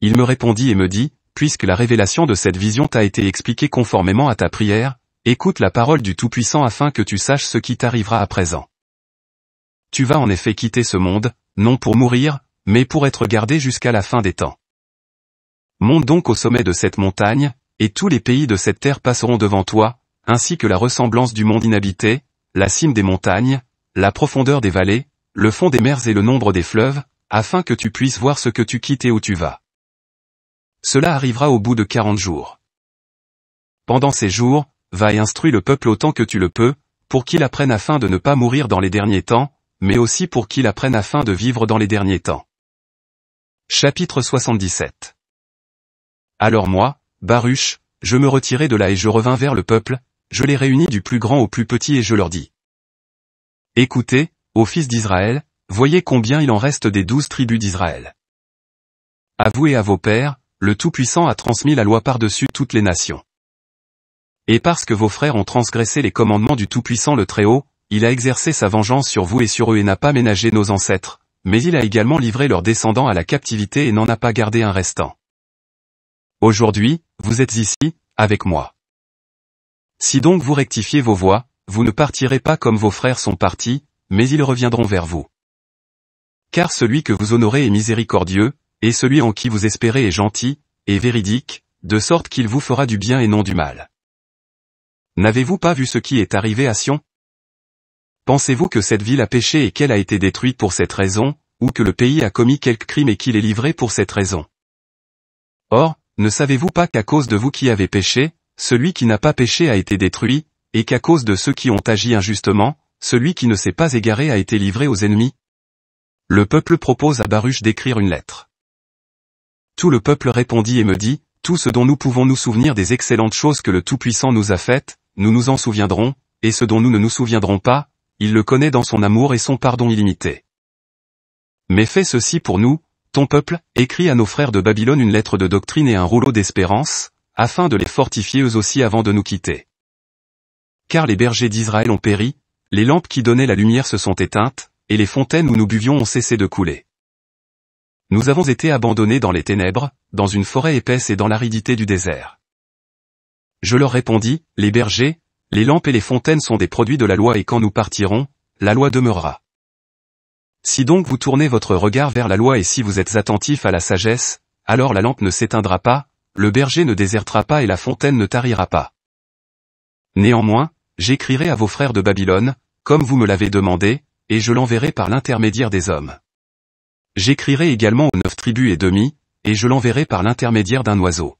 Il me répondit et me dit, Puisque la révélation de cette vision t'a été expliquée conformément à ta prière, écoute la parole du Tout-Puissant afin que tu saches ce qui t'arrivera à présent. Tu vas en effet quitter ce monde, non pour mourir, mais pour être gardé jusqu'à la fin des temps. Monte donc au sommet de cette montagne, et tous les pays de cette terre passeront devant toi, ainsi que la ressemblance du monde inhabité, la cime des montagnes, la profondeur des vallées, le fond des mers et le nombre des fleuves, afin que tu puisses voir ce que tu quittes et où tu vas. Cela arrivera au bout de quarante jours. Pendant ces jours, va et instruis le peuple autant que tu le peux, pour qu'il apprenne afin de ne pas mourir dans les derniers temps, mais aussi pour qu'il apprenne afin de vivre dans les derniers temps. Chapitre 77 Alors moi, Baruch, je me retirai de là et je revins vers le peuple, je les réunis du plus grand au plus petit et je leur dis. Écoutez, ô fils d'Israël, voyez combien il en reste des douze tribus d'Israël. À vous et à vos pères, le Tout-Puissant a transmis la loi par-dessus toutes les nations. Et parce que vos frères ont transgressé les commandements du Tout-Puissant le Très-Haut, il a exercé sa vengeance sur vous et sur eux et n'a pas ménagé nos ancêtres, mais il a également livré leurs descendants à la captivité et n'en a pas gardé un restant. Aujourd'hui, vous êtes ici, avec moi. Si donc vous rectifiez vos voies, vous ne partirez pas comme vos frères sont partis, mais ils reviendront vers vous. Car celui que vous honorez est miséricordieux, et celui en qui vous espérez est gentil, et véridique, de sorte qu'il vous fera du bien et non du mal. N'avez-vous pas vu ce qui est arrivé à Sion Pensez-vous que cette ville a péché et qu'elle a été détruite pour cette raison, ou que le pays a commis quelque crime et qu'il est livré pour cette raison Or, ne savez-vous pas qu'à cause de vous qui avez péché, celui qui n'a pas péché a été détruit, et qu'à cause de ceux qui ont agi injustement, celui qui ne s'est pas égaré a été livré aux ennemis Le peuple propose à Baruch d'écrire une lettre. Tout le peuple répondit et me dit, tout ce dont nous pouvons nous souvenir des excellentes choses que le Tout-Puissant nous a faites, nous nous en souviendrons, et ce dont nous ne nous souviendrons pas, il le connaît dans son amour et son pardon illimité. Mais fais ceci pour nous, ton peuple, écris à nos frères de Babylone une lettre de doctrine et un rouleau d'espérance, afin de les fortifier eux aussi avant de nous quitter. Car les bergers d'Israël ont péri, les lampes qui donnaient la lumière se sont éteintes, et les fontaines où nous buvions ont cessé de couler. Nous avons été abandonnés dans les ténèbres, dans une forêt épaisse et dans l'aridité du désert. Je leur répondis, les bergers, les lampes et les fontaines sont des produits de la loi et quand nous partirons, la loi demeurera. Si donc vous tournez votre regard vers la loi et si vous êtes attentif à la sagesse, alors la lampe ne s'éteindra pas, le berger ne désertera pas et la fontaine ne tarira pas. Néanmoins, j'écrirai à vos frères de Babylone, comme vous me l'avez demandé, et je l'enverrai par l'intermédiaire des hommes. J'écrirai également aux neuf tribus et demi, et je l'enverrai par l'intermédiaire d'un oiseau.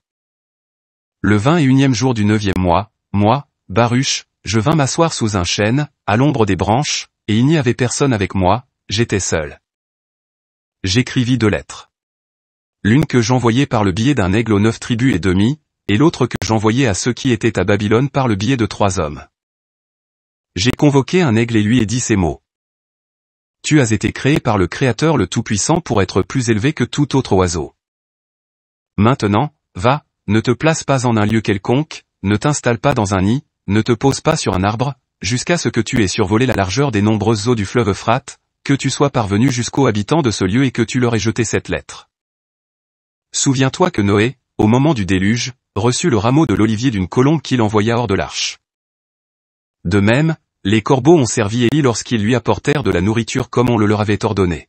Le vingt et unième jour du neuvième mois, moi, Baruch, je vins m'asseoir sous un chêne, à l'ombre des branches, et il n'y avait personne avec moi, j'étais seul. J'écrivis deux lettres. L'une que j'envoyais par le biais d'un aigle aux neuf tribus et demi, et l'autre que j'envoyais à ceux qui étaient à Babylone par le biais de trois hommes. J'ai convoqué un aigle et lui ai dit ces mots. Tu as été créé par le Créateur le Tout-Puissant pour être plus élevé que tout autre oiseau. Maintenant, va, ne te place pas en un lieu quelconque, ne t'installe pas dans un nid, ne te pose pas sur un arbre, jusqu'à ce que tu aies survolé la largeur des nombreuses eaux du fleuve Euphrate, que tu sois parvenu jusqu'aux habitants de ce lieu et que tu leur aies jeté cette lettre. Souviens-toi que Noé, au moment du déluge, reçut le rameau de l'olivier d'une colombe qu'il envoya hors de l'arche. De même, les corbeaux ont servi Élie lorsqu'ils lui apportèrent de la nourriture comme on le leur avait ordonné.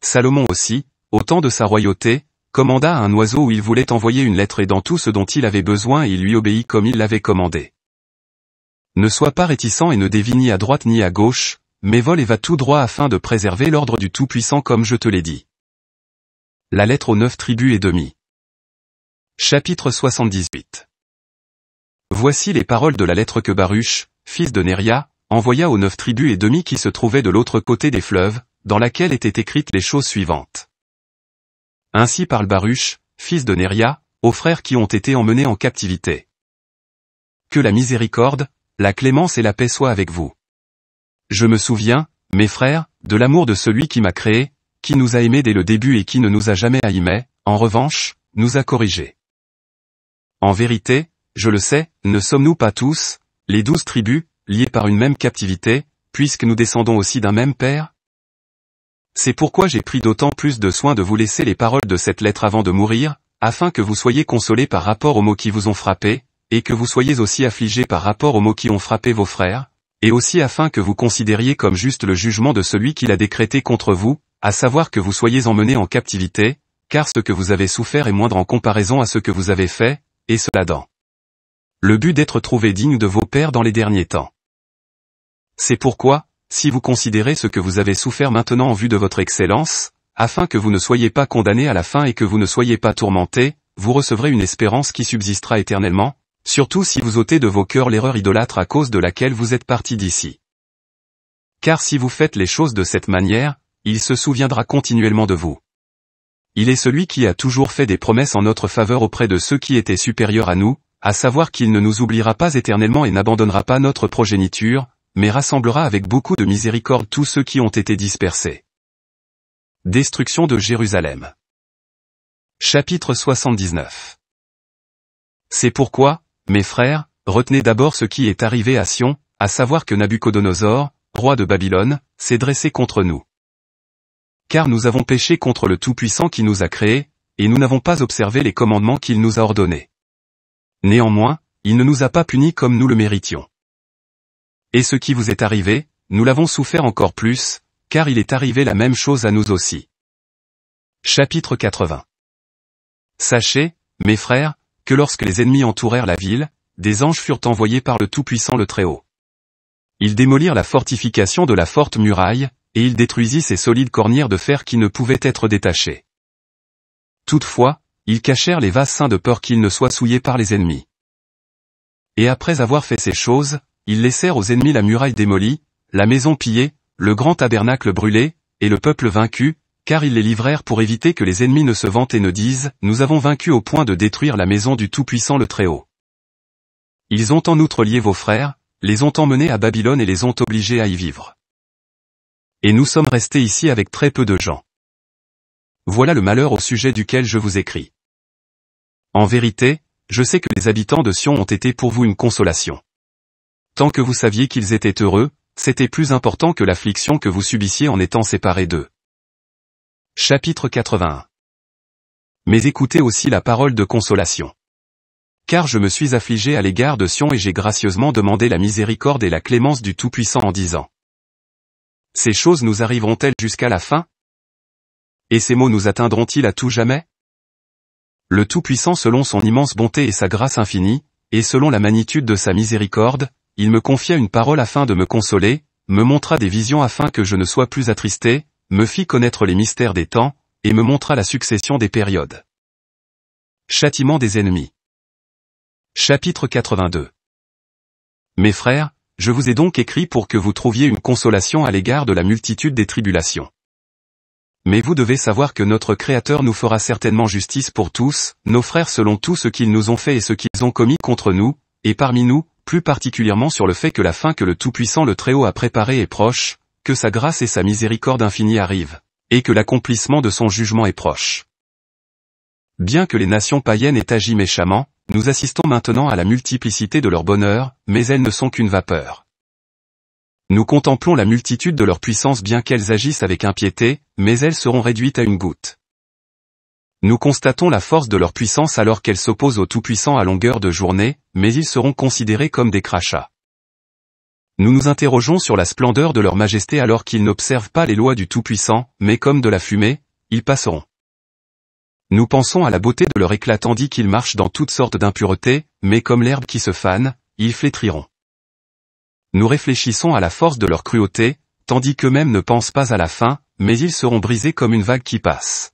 Salomon aussi, au temps de sa royauté, commanda à un oiseau où il voulait envoyer une lettre et dans tout ce dont il avait besoin il lui obéit comme il l'avait commandé. Ne sois pas réticent et ne dévie ni à droite ni à gauche, mais vole et va tout droit afin de préserver l'ordre du Tout-Puissant comme je te l'ai dit. La lettre aux neuf tribus et demi. Chapitre 78 Voici les paroles de la lettre que Baruch, fils de Neria, envoya aux neuf tribus et demi qui se trouvaient de l'autre côté des fleuves, dans laquelle étaient écrites les choses suivantes. Ainsi parle Baruch, fils de Néria, aux frères qui ont été emmenés en captivité. Que la miséricorde, la clémence et la paix soient avec vous. Je me souviens, mes frères, de l'amour de celui qui m'a créé, qui nous a aimés dès le début et qui ne nous a jamais aimés, en revanche, nous a corrigés. En vérité, je le sais, ne sommes-nous pas tous, les douze tribus, liés par une même captivité, puisque nous descendons aussi d'un même père c'est pourquoi j'ai pris d'autant plus de soin de vous laisser les paroles de cette lettre avant de mourir, afin que vous soyez consolés par rapport aux mots qui vous ont frappés, et que vous soyez aussi affligés par rapport aux mots qui ont frappé vos frères, et aussi afin que vous considériez comme juste le jugement de celui qui l'a décrété contre vous, à savoir que vous soyez emmenés en captivité, car ce que vous avez souffert est moindre en comparaison à ce que vous avez fait, et cela dans le but d'être trouvé digne de vos pères dans les derniers temps. C'est pourquoi, si vous considérez ce que vous avez souffert maintenant en vue de votre excellence, afin que vous ne soyez pas condamné à la fin et que vous ne soyez pas tourmenté, vous recevrez une espérance qui subsistera éternellement, surtout si vous ôtez de vos cœurs l'erreur idolâtre à cause de laquelle vous êtes parti d'ici. Car si vous faites les choses de cette manière, il se souviendra continuellement de vous. Il est celui qui a toujours fait des promesses en notre faveur auprès de ceux qui étaient supérieurs à nous, à savoir qu'il ne nous oubliera pas éternellement et n'abandonnera pas notre progéniture, mais rassemblera avec beaucoup de miséricorde tous ceux qui ont été dispersés. Destruction de Jérusalem. Chapitre 79. C'est pourquoi, mes frères, retenez d'abord ce qui est arrivé à Sion, à savoir que Nabuchodonosor, roi de Babylone, s'est dressé contre nous. Car nous avons péché contre le Tout-Puissant qui nous a créés, et nous n'avons pas observé les commandements qu'il nous a ordonnés. Néanmoins, il ne nous a pas punis comme nous le méritions. Et ce qui vous est arrivé, nous l'avons souffert encore plus, car il est arrivé la même chose à nous aussi. Chapitre 80 Sachez, mes frères, que lorsque les ennemis entourèrent la ville, des anges furent envoyés par le Tout-Puissant le Très-Haut. Ils démolirent la fortification de la forte muraille, et ils détruisirent ces solides cornières de fer qui ne pouvaient être détachées. Toutefois, ils cachèrent les vases de peur qu'ils ne soient souillés par les ennemis. Et après avoir fait ces choses, ils laissèrent aux ennemis la muraille démolie, la maison pillée, le grand tabernacle brûlé, et le peuple vaincu, car ils les livrèrent pour éviter que les ennemis ne se vantent et ne disent « Nous avons vaincu au point de détruire la maison du Tout-Puissant le Très-Haut ». Ils ont en outre lié vos frères, les ont emmenés à Babylone et les ont obligés à y vivre. Et nous sommes restés ici avec très peu de gens. Voilà le malheur au sujet duquel je vous écris. En vérité, je sais que les habitants de Sion ont été pour vous une consolation. Tant que vous saviez qu'ils étaient heureux, c'était plus important que l'affliction que vous subissiez en étant séparés d'eux. Chapitre 81 Mais écoutez aussi la parole de consolation. Car je me suis affligé à l'égard de Sion et j'ai gracieusement demandé la miséricorde et la clémence du Tout-Puissant en disant. Ces choses nous arriveront-elles jusqu'à la fin Et ces mots nous atteindront-ils à tout jamais le Tout-Puissant selon son immense bonté et sa grâce infinie, et selon la magnitude de sa miséricorde, il me confia une parole afin de me consoler, me montra des visions afin que je ne sois plus attristé, me fit connaître les mystères des temps, et me montra la succession des périodes. Châtiment des ennemis. Chapitre 82 Mes frères, je vous ai donc écrit pour que vous trouviez une consolation à l'égard de la multitude des tribulations. Mais vous devez savoir que notre Créateur nous fera certainement justice pour tous, nos frères selon tout ce qu'ils nous ont fait et ce qu'ils ont commis contre nous, et parmi nous, plus particulièrement sur le fait que la fin que le Tout-Puissant le Très-Haut a préparée est proche, que sa grâce et sa miséricorde infinie arrivent, et que l'accomplissement de son jugement est proche. Bien que les nations païennes aient agi méchamment, nous assistons maintenant à la multiplicité de leur bonheur, mais elles ne sont qu'une vapeur. Nous contemplons la multitude de leur puissance bien qu'elles agissent avec impiété, mais elles seront réduites à une goutte. Nous constatons la force de leur puissance alors qu'elles s'opposent au Tout-Puissant à longueur de journée, mais ils seront considérés comme des crachats. Nous nous interrogeons sur la splendeur de leur majesté alors qu'ils n'observent pas les lois du Tout-Puissant, mais comme de la fumée, ils passeront. Nous pensons à la beauté de leur éclat tandis qu'ils marchent dans toutes sortes d'impuretés, mais comme l'herbe qui se fane, ils flétriront. Nous réfléchissons à la force de leur cruauté, tandis qu'eux-mêmes ne pensent pas à la fin, mais ils seront brisés comme une vague qui passe.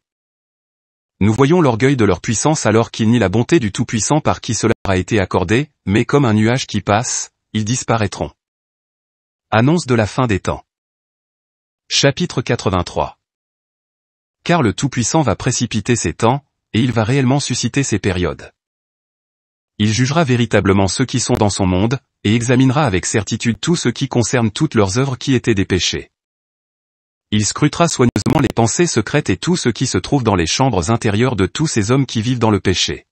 Nous voyons l'orgueil de leur puissance alors qu'ils nient la bonté du Tout-Puissant par qui cela a été accordé, mais comme un nuage qui passe, ils disparaîtront. Annonce de la fin des temps. Chapitre 83 Car le Tout-Puissant va précipiter ces temps, et il va réellement susciter ces périodes. Il jugera véritablement ceux qui sont dans son monde, et examinera avec certitude tout ce qui concerne toutes leurs œuvres qui étaient des péchés. Il scrutera soigneusement les pensées secrètes et tout ce qui se trouve dans les chambres intérieures de tous ces hommes qui vivent dans le péché.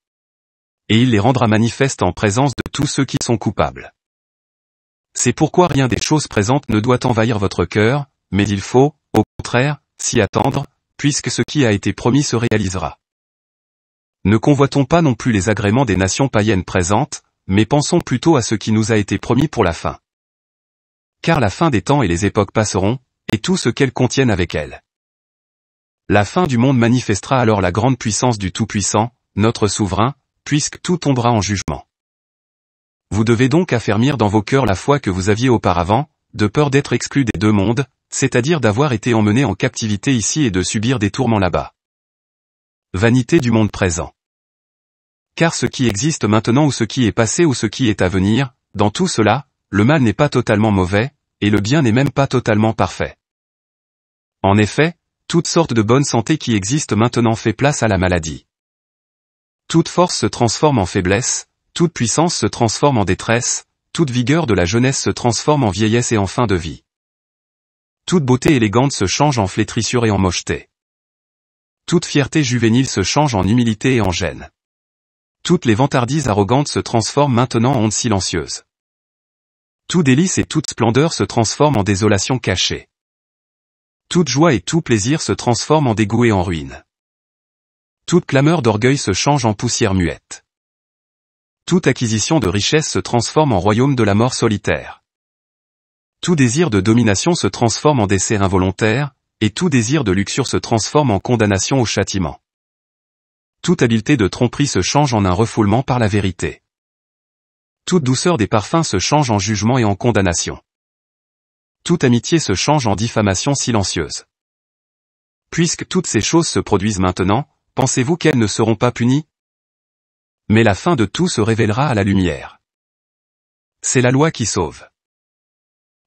Et il les rendra manifestes en présence de tous ceux qui sont coupables. C'est pourquoi rien des choses présentes ne doit envahir votre cœur, mais il faut, au contraire, s'y attendre, puisque ce qui a été promis se réalisera. Ne convoitons pas non plus les agréments des nations païennes présentes, mais pensons plutôt à ce qui nous a été promis pour la fin. Car la fin des temps et les époques passeront, et tout ce qu'elles contiennent avec elles. La fin du monde manifestera alors la grande puissance du Tout-Puissant, notre souverain, puisque tout tombera en jugement. Vous devez donc affermir dans vos cœurs la foi que vous aviez auparavant, de peur d'être exclu des deux mondes, c'est-à-dire d'avoir été emmené en captivité ici et de subir des tourments là-bas. Vanité du monde présent. Car ce qui existe maintenant ou ce qui est passé ou ce qui est à venir, dans tout cela, le mal n'est pas totalement mauvais, et le bien n'est même pas totalement parfait. En effet, toute sorte de bonne santé qui existe maintenant fait place à la maladie. Toute force se transforme en faiblesse, toute puissance se transforme en détresse, toute vigueur de la jeunesse se transforme en vieillesse et en fin de vie. Toute beauté élégante se change en flétrissure et en mocheté. Toute fierté juvénile se change en humilité et en gêne. Toutes les vantardises arrogantes se transforment maintenant en honte silencieuse. Tout délice et toute splendeur se transforment en désolation cachée. Toute joie et tout plaisir se transforment en dégoût et en ruine. Toute clameur d'orgueil se change en poussière muette. Toute acquisition de richesse se transforme en royaume de la mort solitaire. Tout désir de domination se transforme en décès involontaire, et tout désir de luxure se transforme en condamnation au châtiment. Toute habileté de tromperie se change en un refoulement par la vérité. Toute douceur des parfums se change en jugement et en condamnation. Toute amitié se change en diffamation silencieuse. Puisque toutes ces choses se produisent maintenant, pensez-vous qu'elles ne seront pas punies Mais la fin de tout se révélera à la lumière. C'est la loi qui sauve.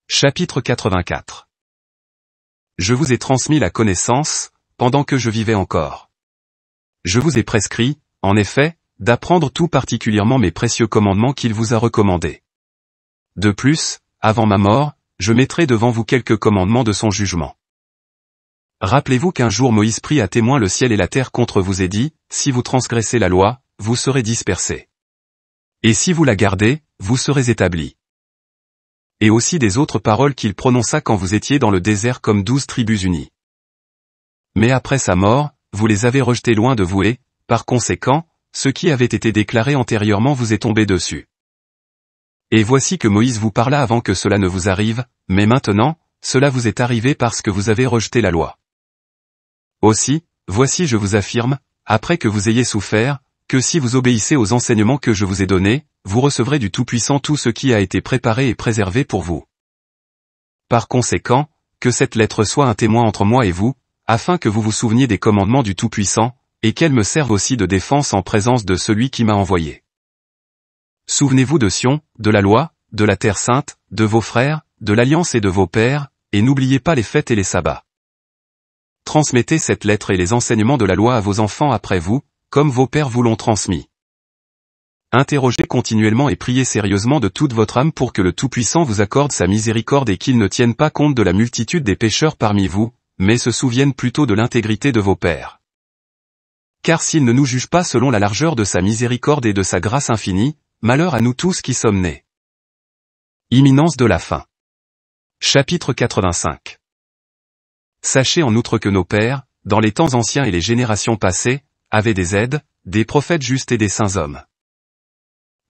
Chapitre 84 Je vous ai transmis la connaissance, pendant que je vivais encore. Je vous ai prescrit, en effet, d'apprendre tout particulièrement mes précieux commandements qu'il vous a recommandés. De plus, avant ma mort, je mettrai devant vous quelques commandements de son jugement. Rappelez-vous qu'un jour Moïse prit à témoin le ciel et la terre contre vous et dit, Si vous transgressez la loi, vous serez dispersés. Et si vous la gardez, vous serez établis. Et aussi des autres paroles qu'il prononça quand vous étiez dans le désert comme douze tribus unies. Mais après sa mort, vous les avez rejetés loin de vous et, par conséquent, ce qui avait été déclaré antérieurement vous est tombé dessus. Et voici que Moïse vous parla avant que cela ne vous arrive, mais maintenant, cela vous est arrivé parce que vous avez rejeté la loi. Aussi, voici je vous affirme, après que vous ayez souffert, que si vous obéissez aux enseignements que je vous ai donnés, vous recevrez du Tout-Puissant tout ce qui a été préparé et préservé pour vous. Par conséquent, que cette lettre soit un témoin entre moi et vous, afin que vous vous souveniez des commandements du Tout-Puissant, et qu'elles me servent aussi de défense en présence de celui qui m'a envoyé. Souvenez-vous de Sion, de la loi, de la terre sainte, de vos frères, de l'alliance et de vos pères, et n'oubliez pas les fêtes et les sabbats. Transmettez cette lettre et les enseignements de la loi à vos enfants après vous, comme vos pères vous l'ont transmis. Interrogez continuellement et priez sérieusement de toute votre âme pour que le Tout-Puissant vous accorde sa miséricorde et qu'il ne tienne pas compte de la multitude des pécheurs parmi vous, mais se souvienne plutôt de l'intégrité de vos pères car s'il ne nous juge pas selon la largeur de sa miséricorde et de sa grâce infinie, malheur à nous tous qui sommes nés. Imminence de la fin. Chapitre 85. Sachez en outre que nos pères, dans les temps anciens et les générations passées, avaient des aides, des prophètes justes et des saints hommes.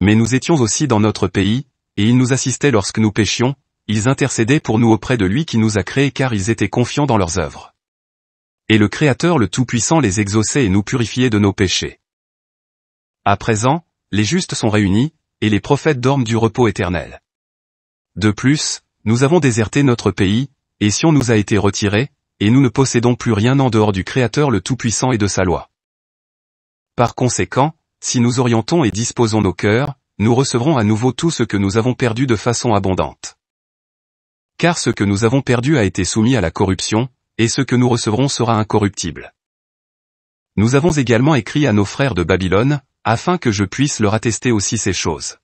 Mais nous étions aussi dans notre pays, et ils nous assistaient lorsque nous péchions, ils intercédaient pour nous auprès de lui qui nous a créés car ils étaient confiants dans leurs œuvres et le Créateur le Tout-Puissant les exaucer et nous purifier de nos péchés. À présent, les justes sont réunis, et les prophètes dorment du repos éternel. De plus, nous avons déserté notre pays, et on nous a été retiré, et nous ne possédons plus rien en dehors du Créateur le Tout-Puissant et de sa loi. Par conséquent, si nous orientons et disposons nos cœurs, nous recevrons à nouveau tout ce que nous avons perdu de façon abondante. Car ce que nous avons perdu a été soumis à la corruption, et ce que nous recevrons sera incorruptible. Nous avons également écrit à nos frères de Babylone, afin que je puisse leur attester aussi ces choses.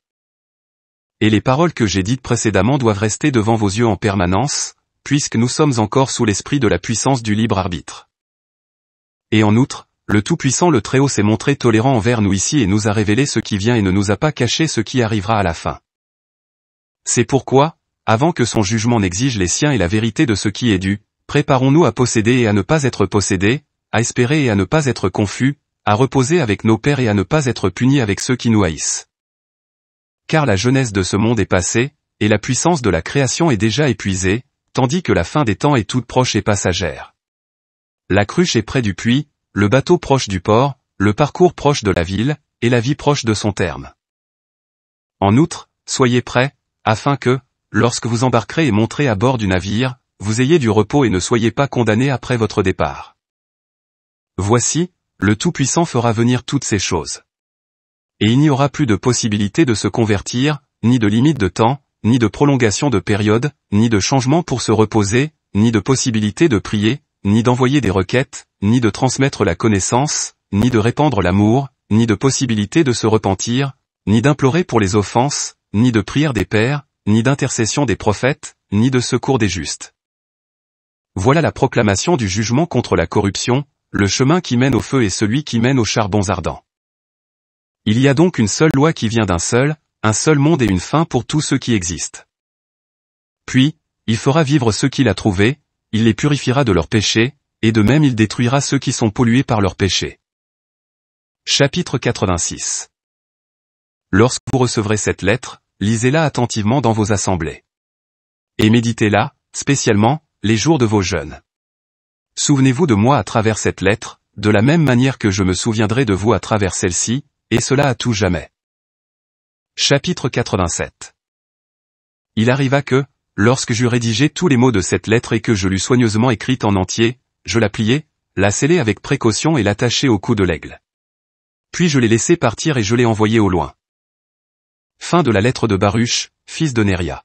Et les paroles que j'ai dites précédemment doivent rester devant vos yeux en permanence, puisque nous sommes encore sous l'esprit de la puissance du libre arbitre. Et en outre, le Tout-Puissant le Très-Haut s'est montré tolérant envers nous ici et nous a révélé ce qui vient et ne nous a pas caché ce qui arrivera à la fin. C'est pourquoi, avant que son jugement n'exige les siens et la vérité de ce qui est dû, Préparons-nous à posséder et à ne pas être possédés, à espérer et à ne pas être confus, à reposer avec nos pères et à ne pas être punis avec ceux qui nous haïssent. Car la jeunesse de ce monde est passée, et la puissance de la création est déjà épuisée, tandis que la fin des temps est toute proche et passagère. La cruche est près du puits, le bateau proche du port, le parcours proche de la ville, et la vie proche de son terme. En outre, soyez prêts, afin que, lorsque vous embarquerez et montrez à bord du navire, vous ayez du repos et ne soyez pas condamnés après votre départ. Voici, le Tout-Puissant fera venir toutes ces choses. Et il n'y aura plus de possibilité de se convertir, ni de limite de temps, ni de prolongation de période, ni de changement pour se reposer, ni de possibilité de prier, ni d'envoyer des requêtes, ni de transmettre la connaissance, ni de répandre l'amour, ni de possibilité de se repentir, ni d'implorer pour les offenses, ni de prière des pères, ni d'intercession des prophètes, ni de secours des justes. Voilà la proclamation du jugement contre la corruption, le chemin qui mène au feu et celui qui mène aux charbons ardents. Il y a donc une seule loi qui vient d'un seul, un seul monde et une fin pour tous ceux qui existent. Puis, il fera vivre ceux qu'il a trouvés, il les purifiera de leurs péchés, et de même il détruira ceux qui sont pollués par leurs péchés. Chapitre 86 Lorsque vous recevrez cette lettre, lisez-la attentivement dans vos assemblées. Et méditez-la, spécialement, les jours de vos jeunes. Souvenez-vous de moi à travers cette lettre, de la même manière que je me souviendrai de vous à travers celle-ci, et cela à tout jamais. Chapitre 87 Il arriva que, lorsque j'eus rédigé tous les mots de cette lettre et que je l'eus soigneusement écrite en entier, je la pliai, la scellai avec précaution et l'attachai au cou de l'aigle. Puis je l'ai laissé partir et je l'ai envoyé au loin. Fin de la lettre de Baruch, fils de Neria.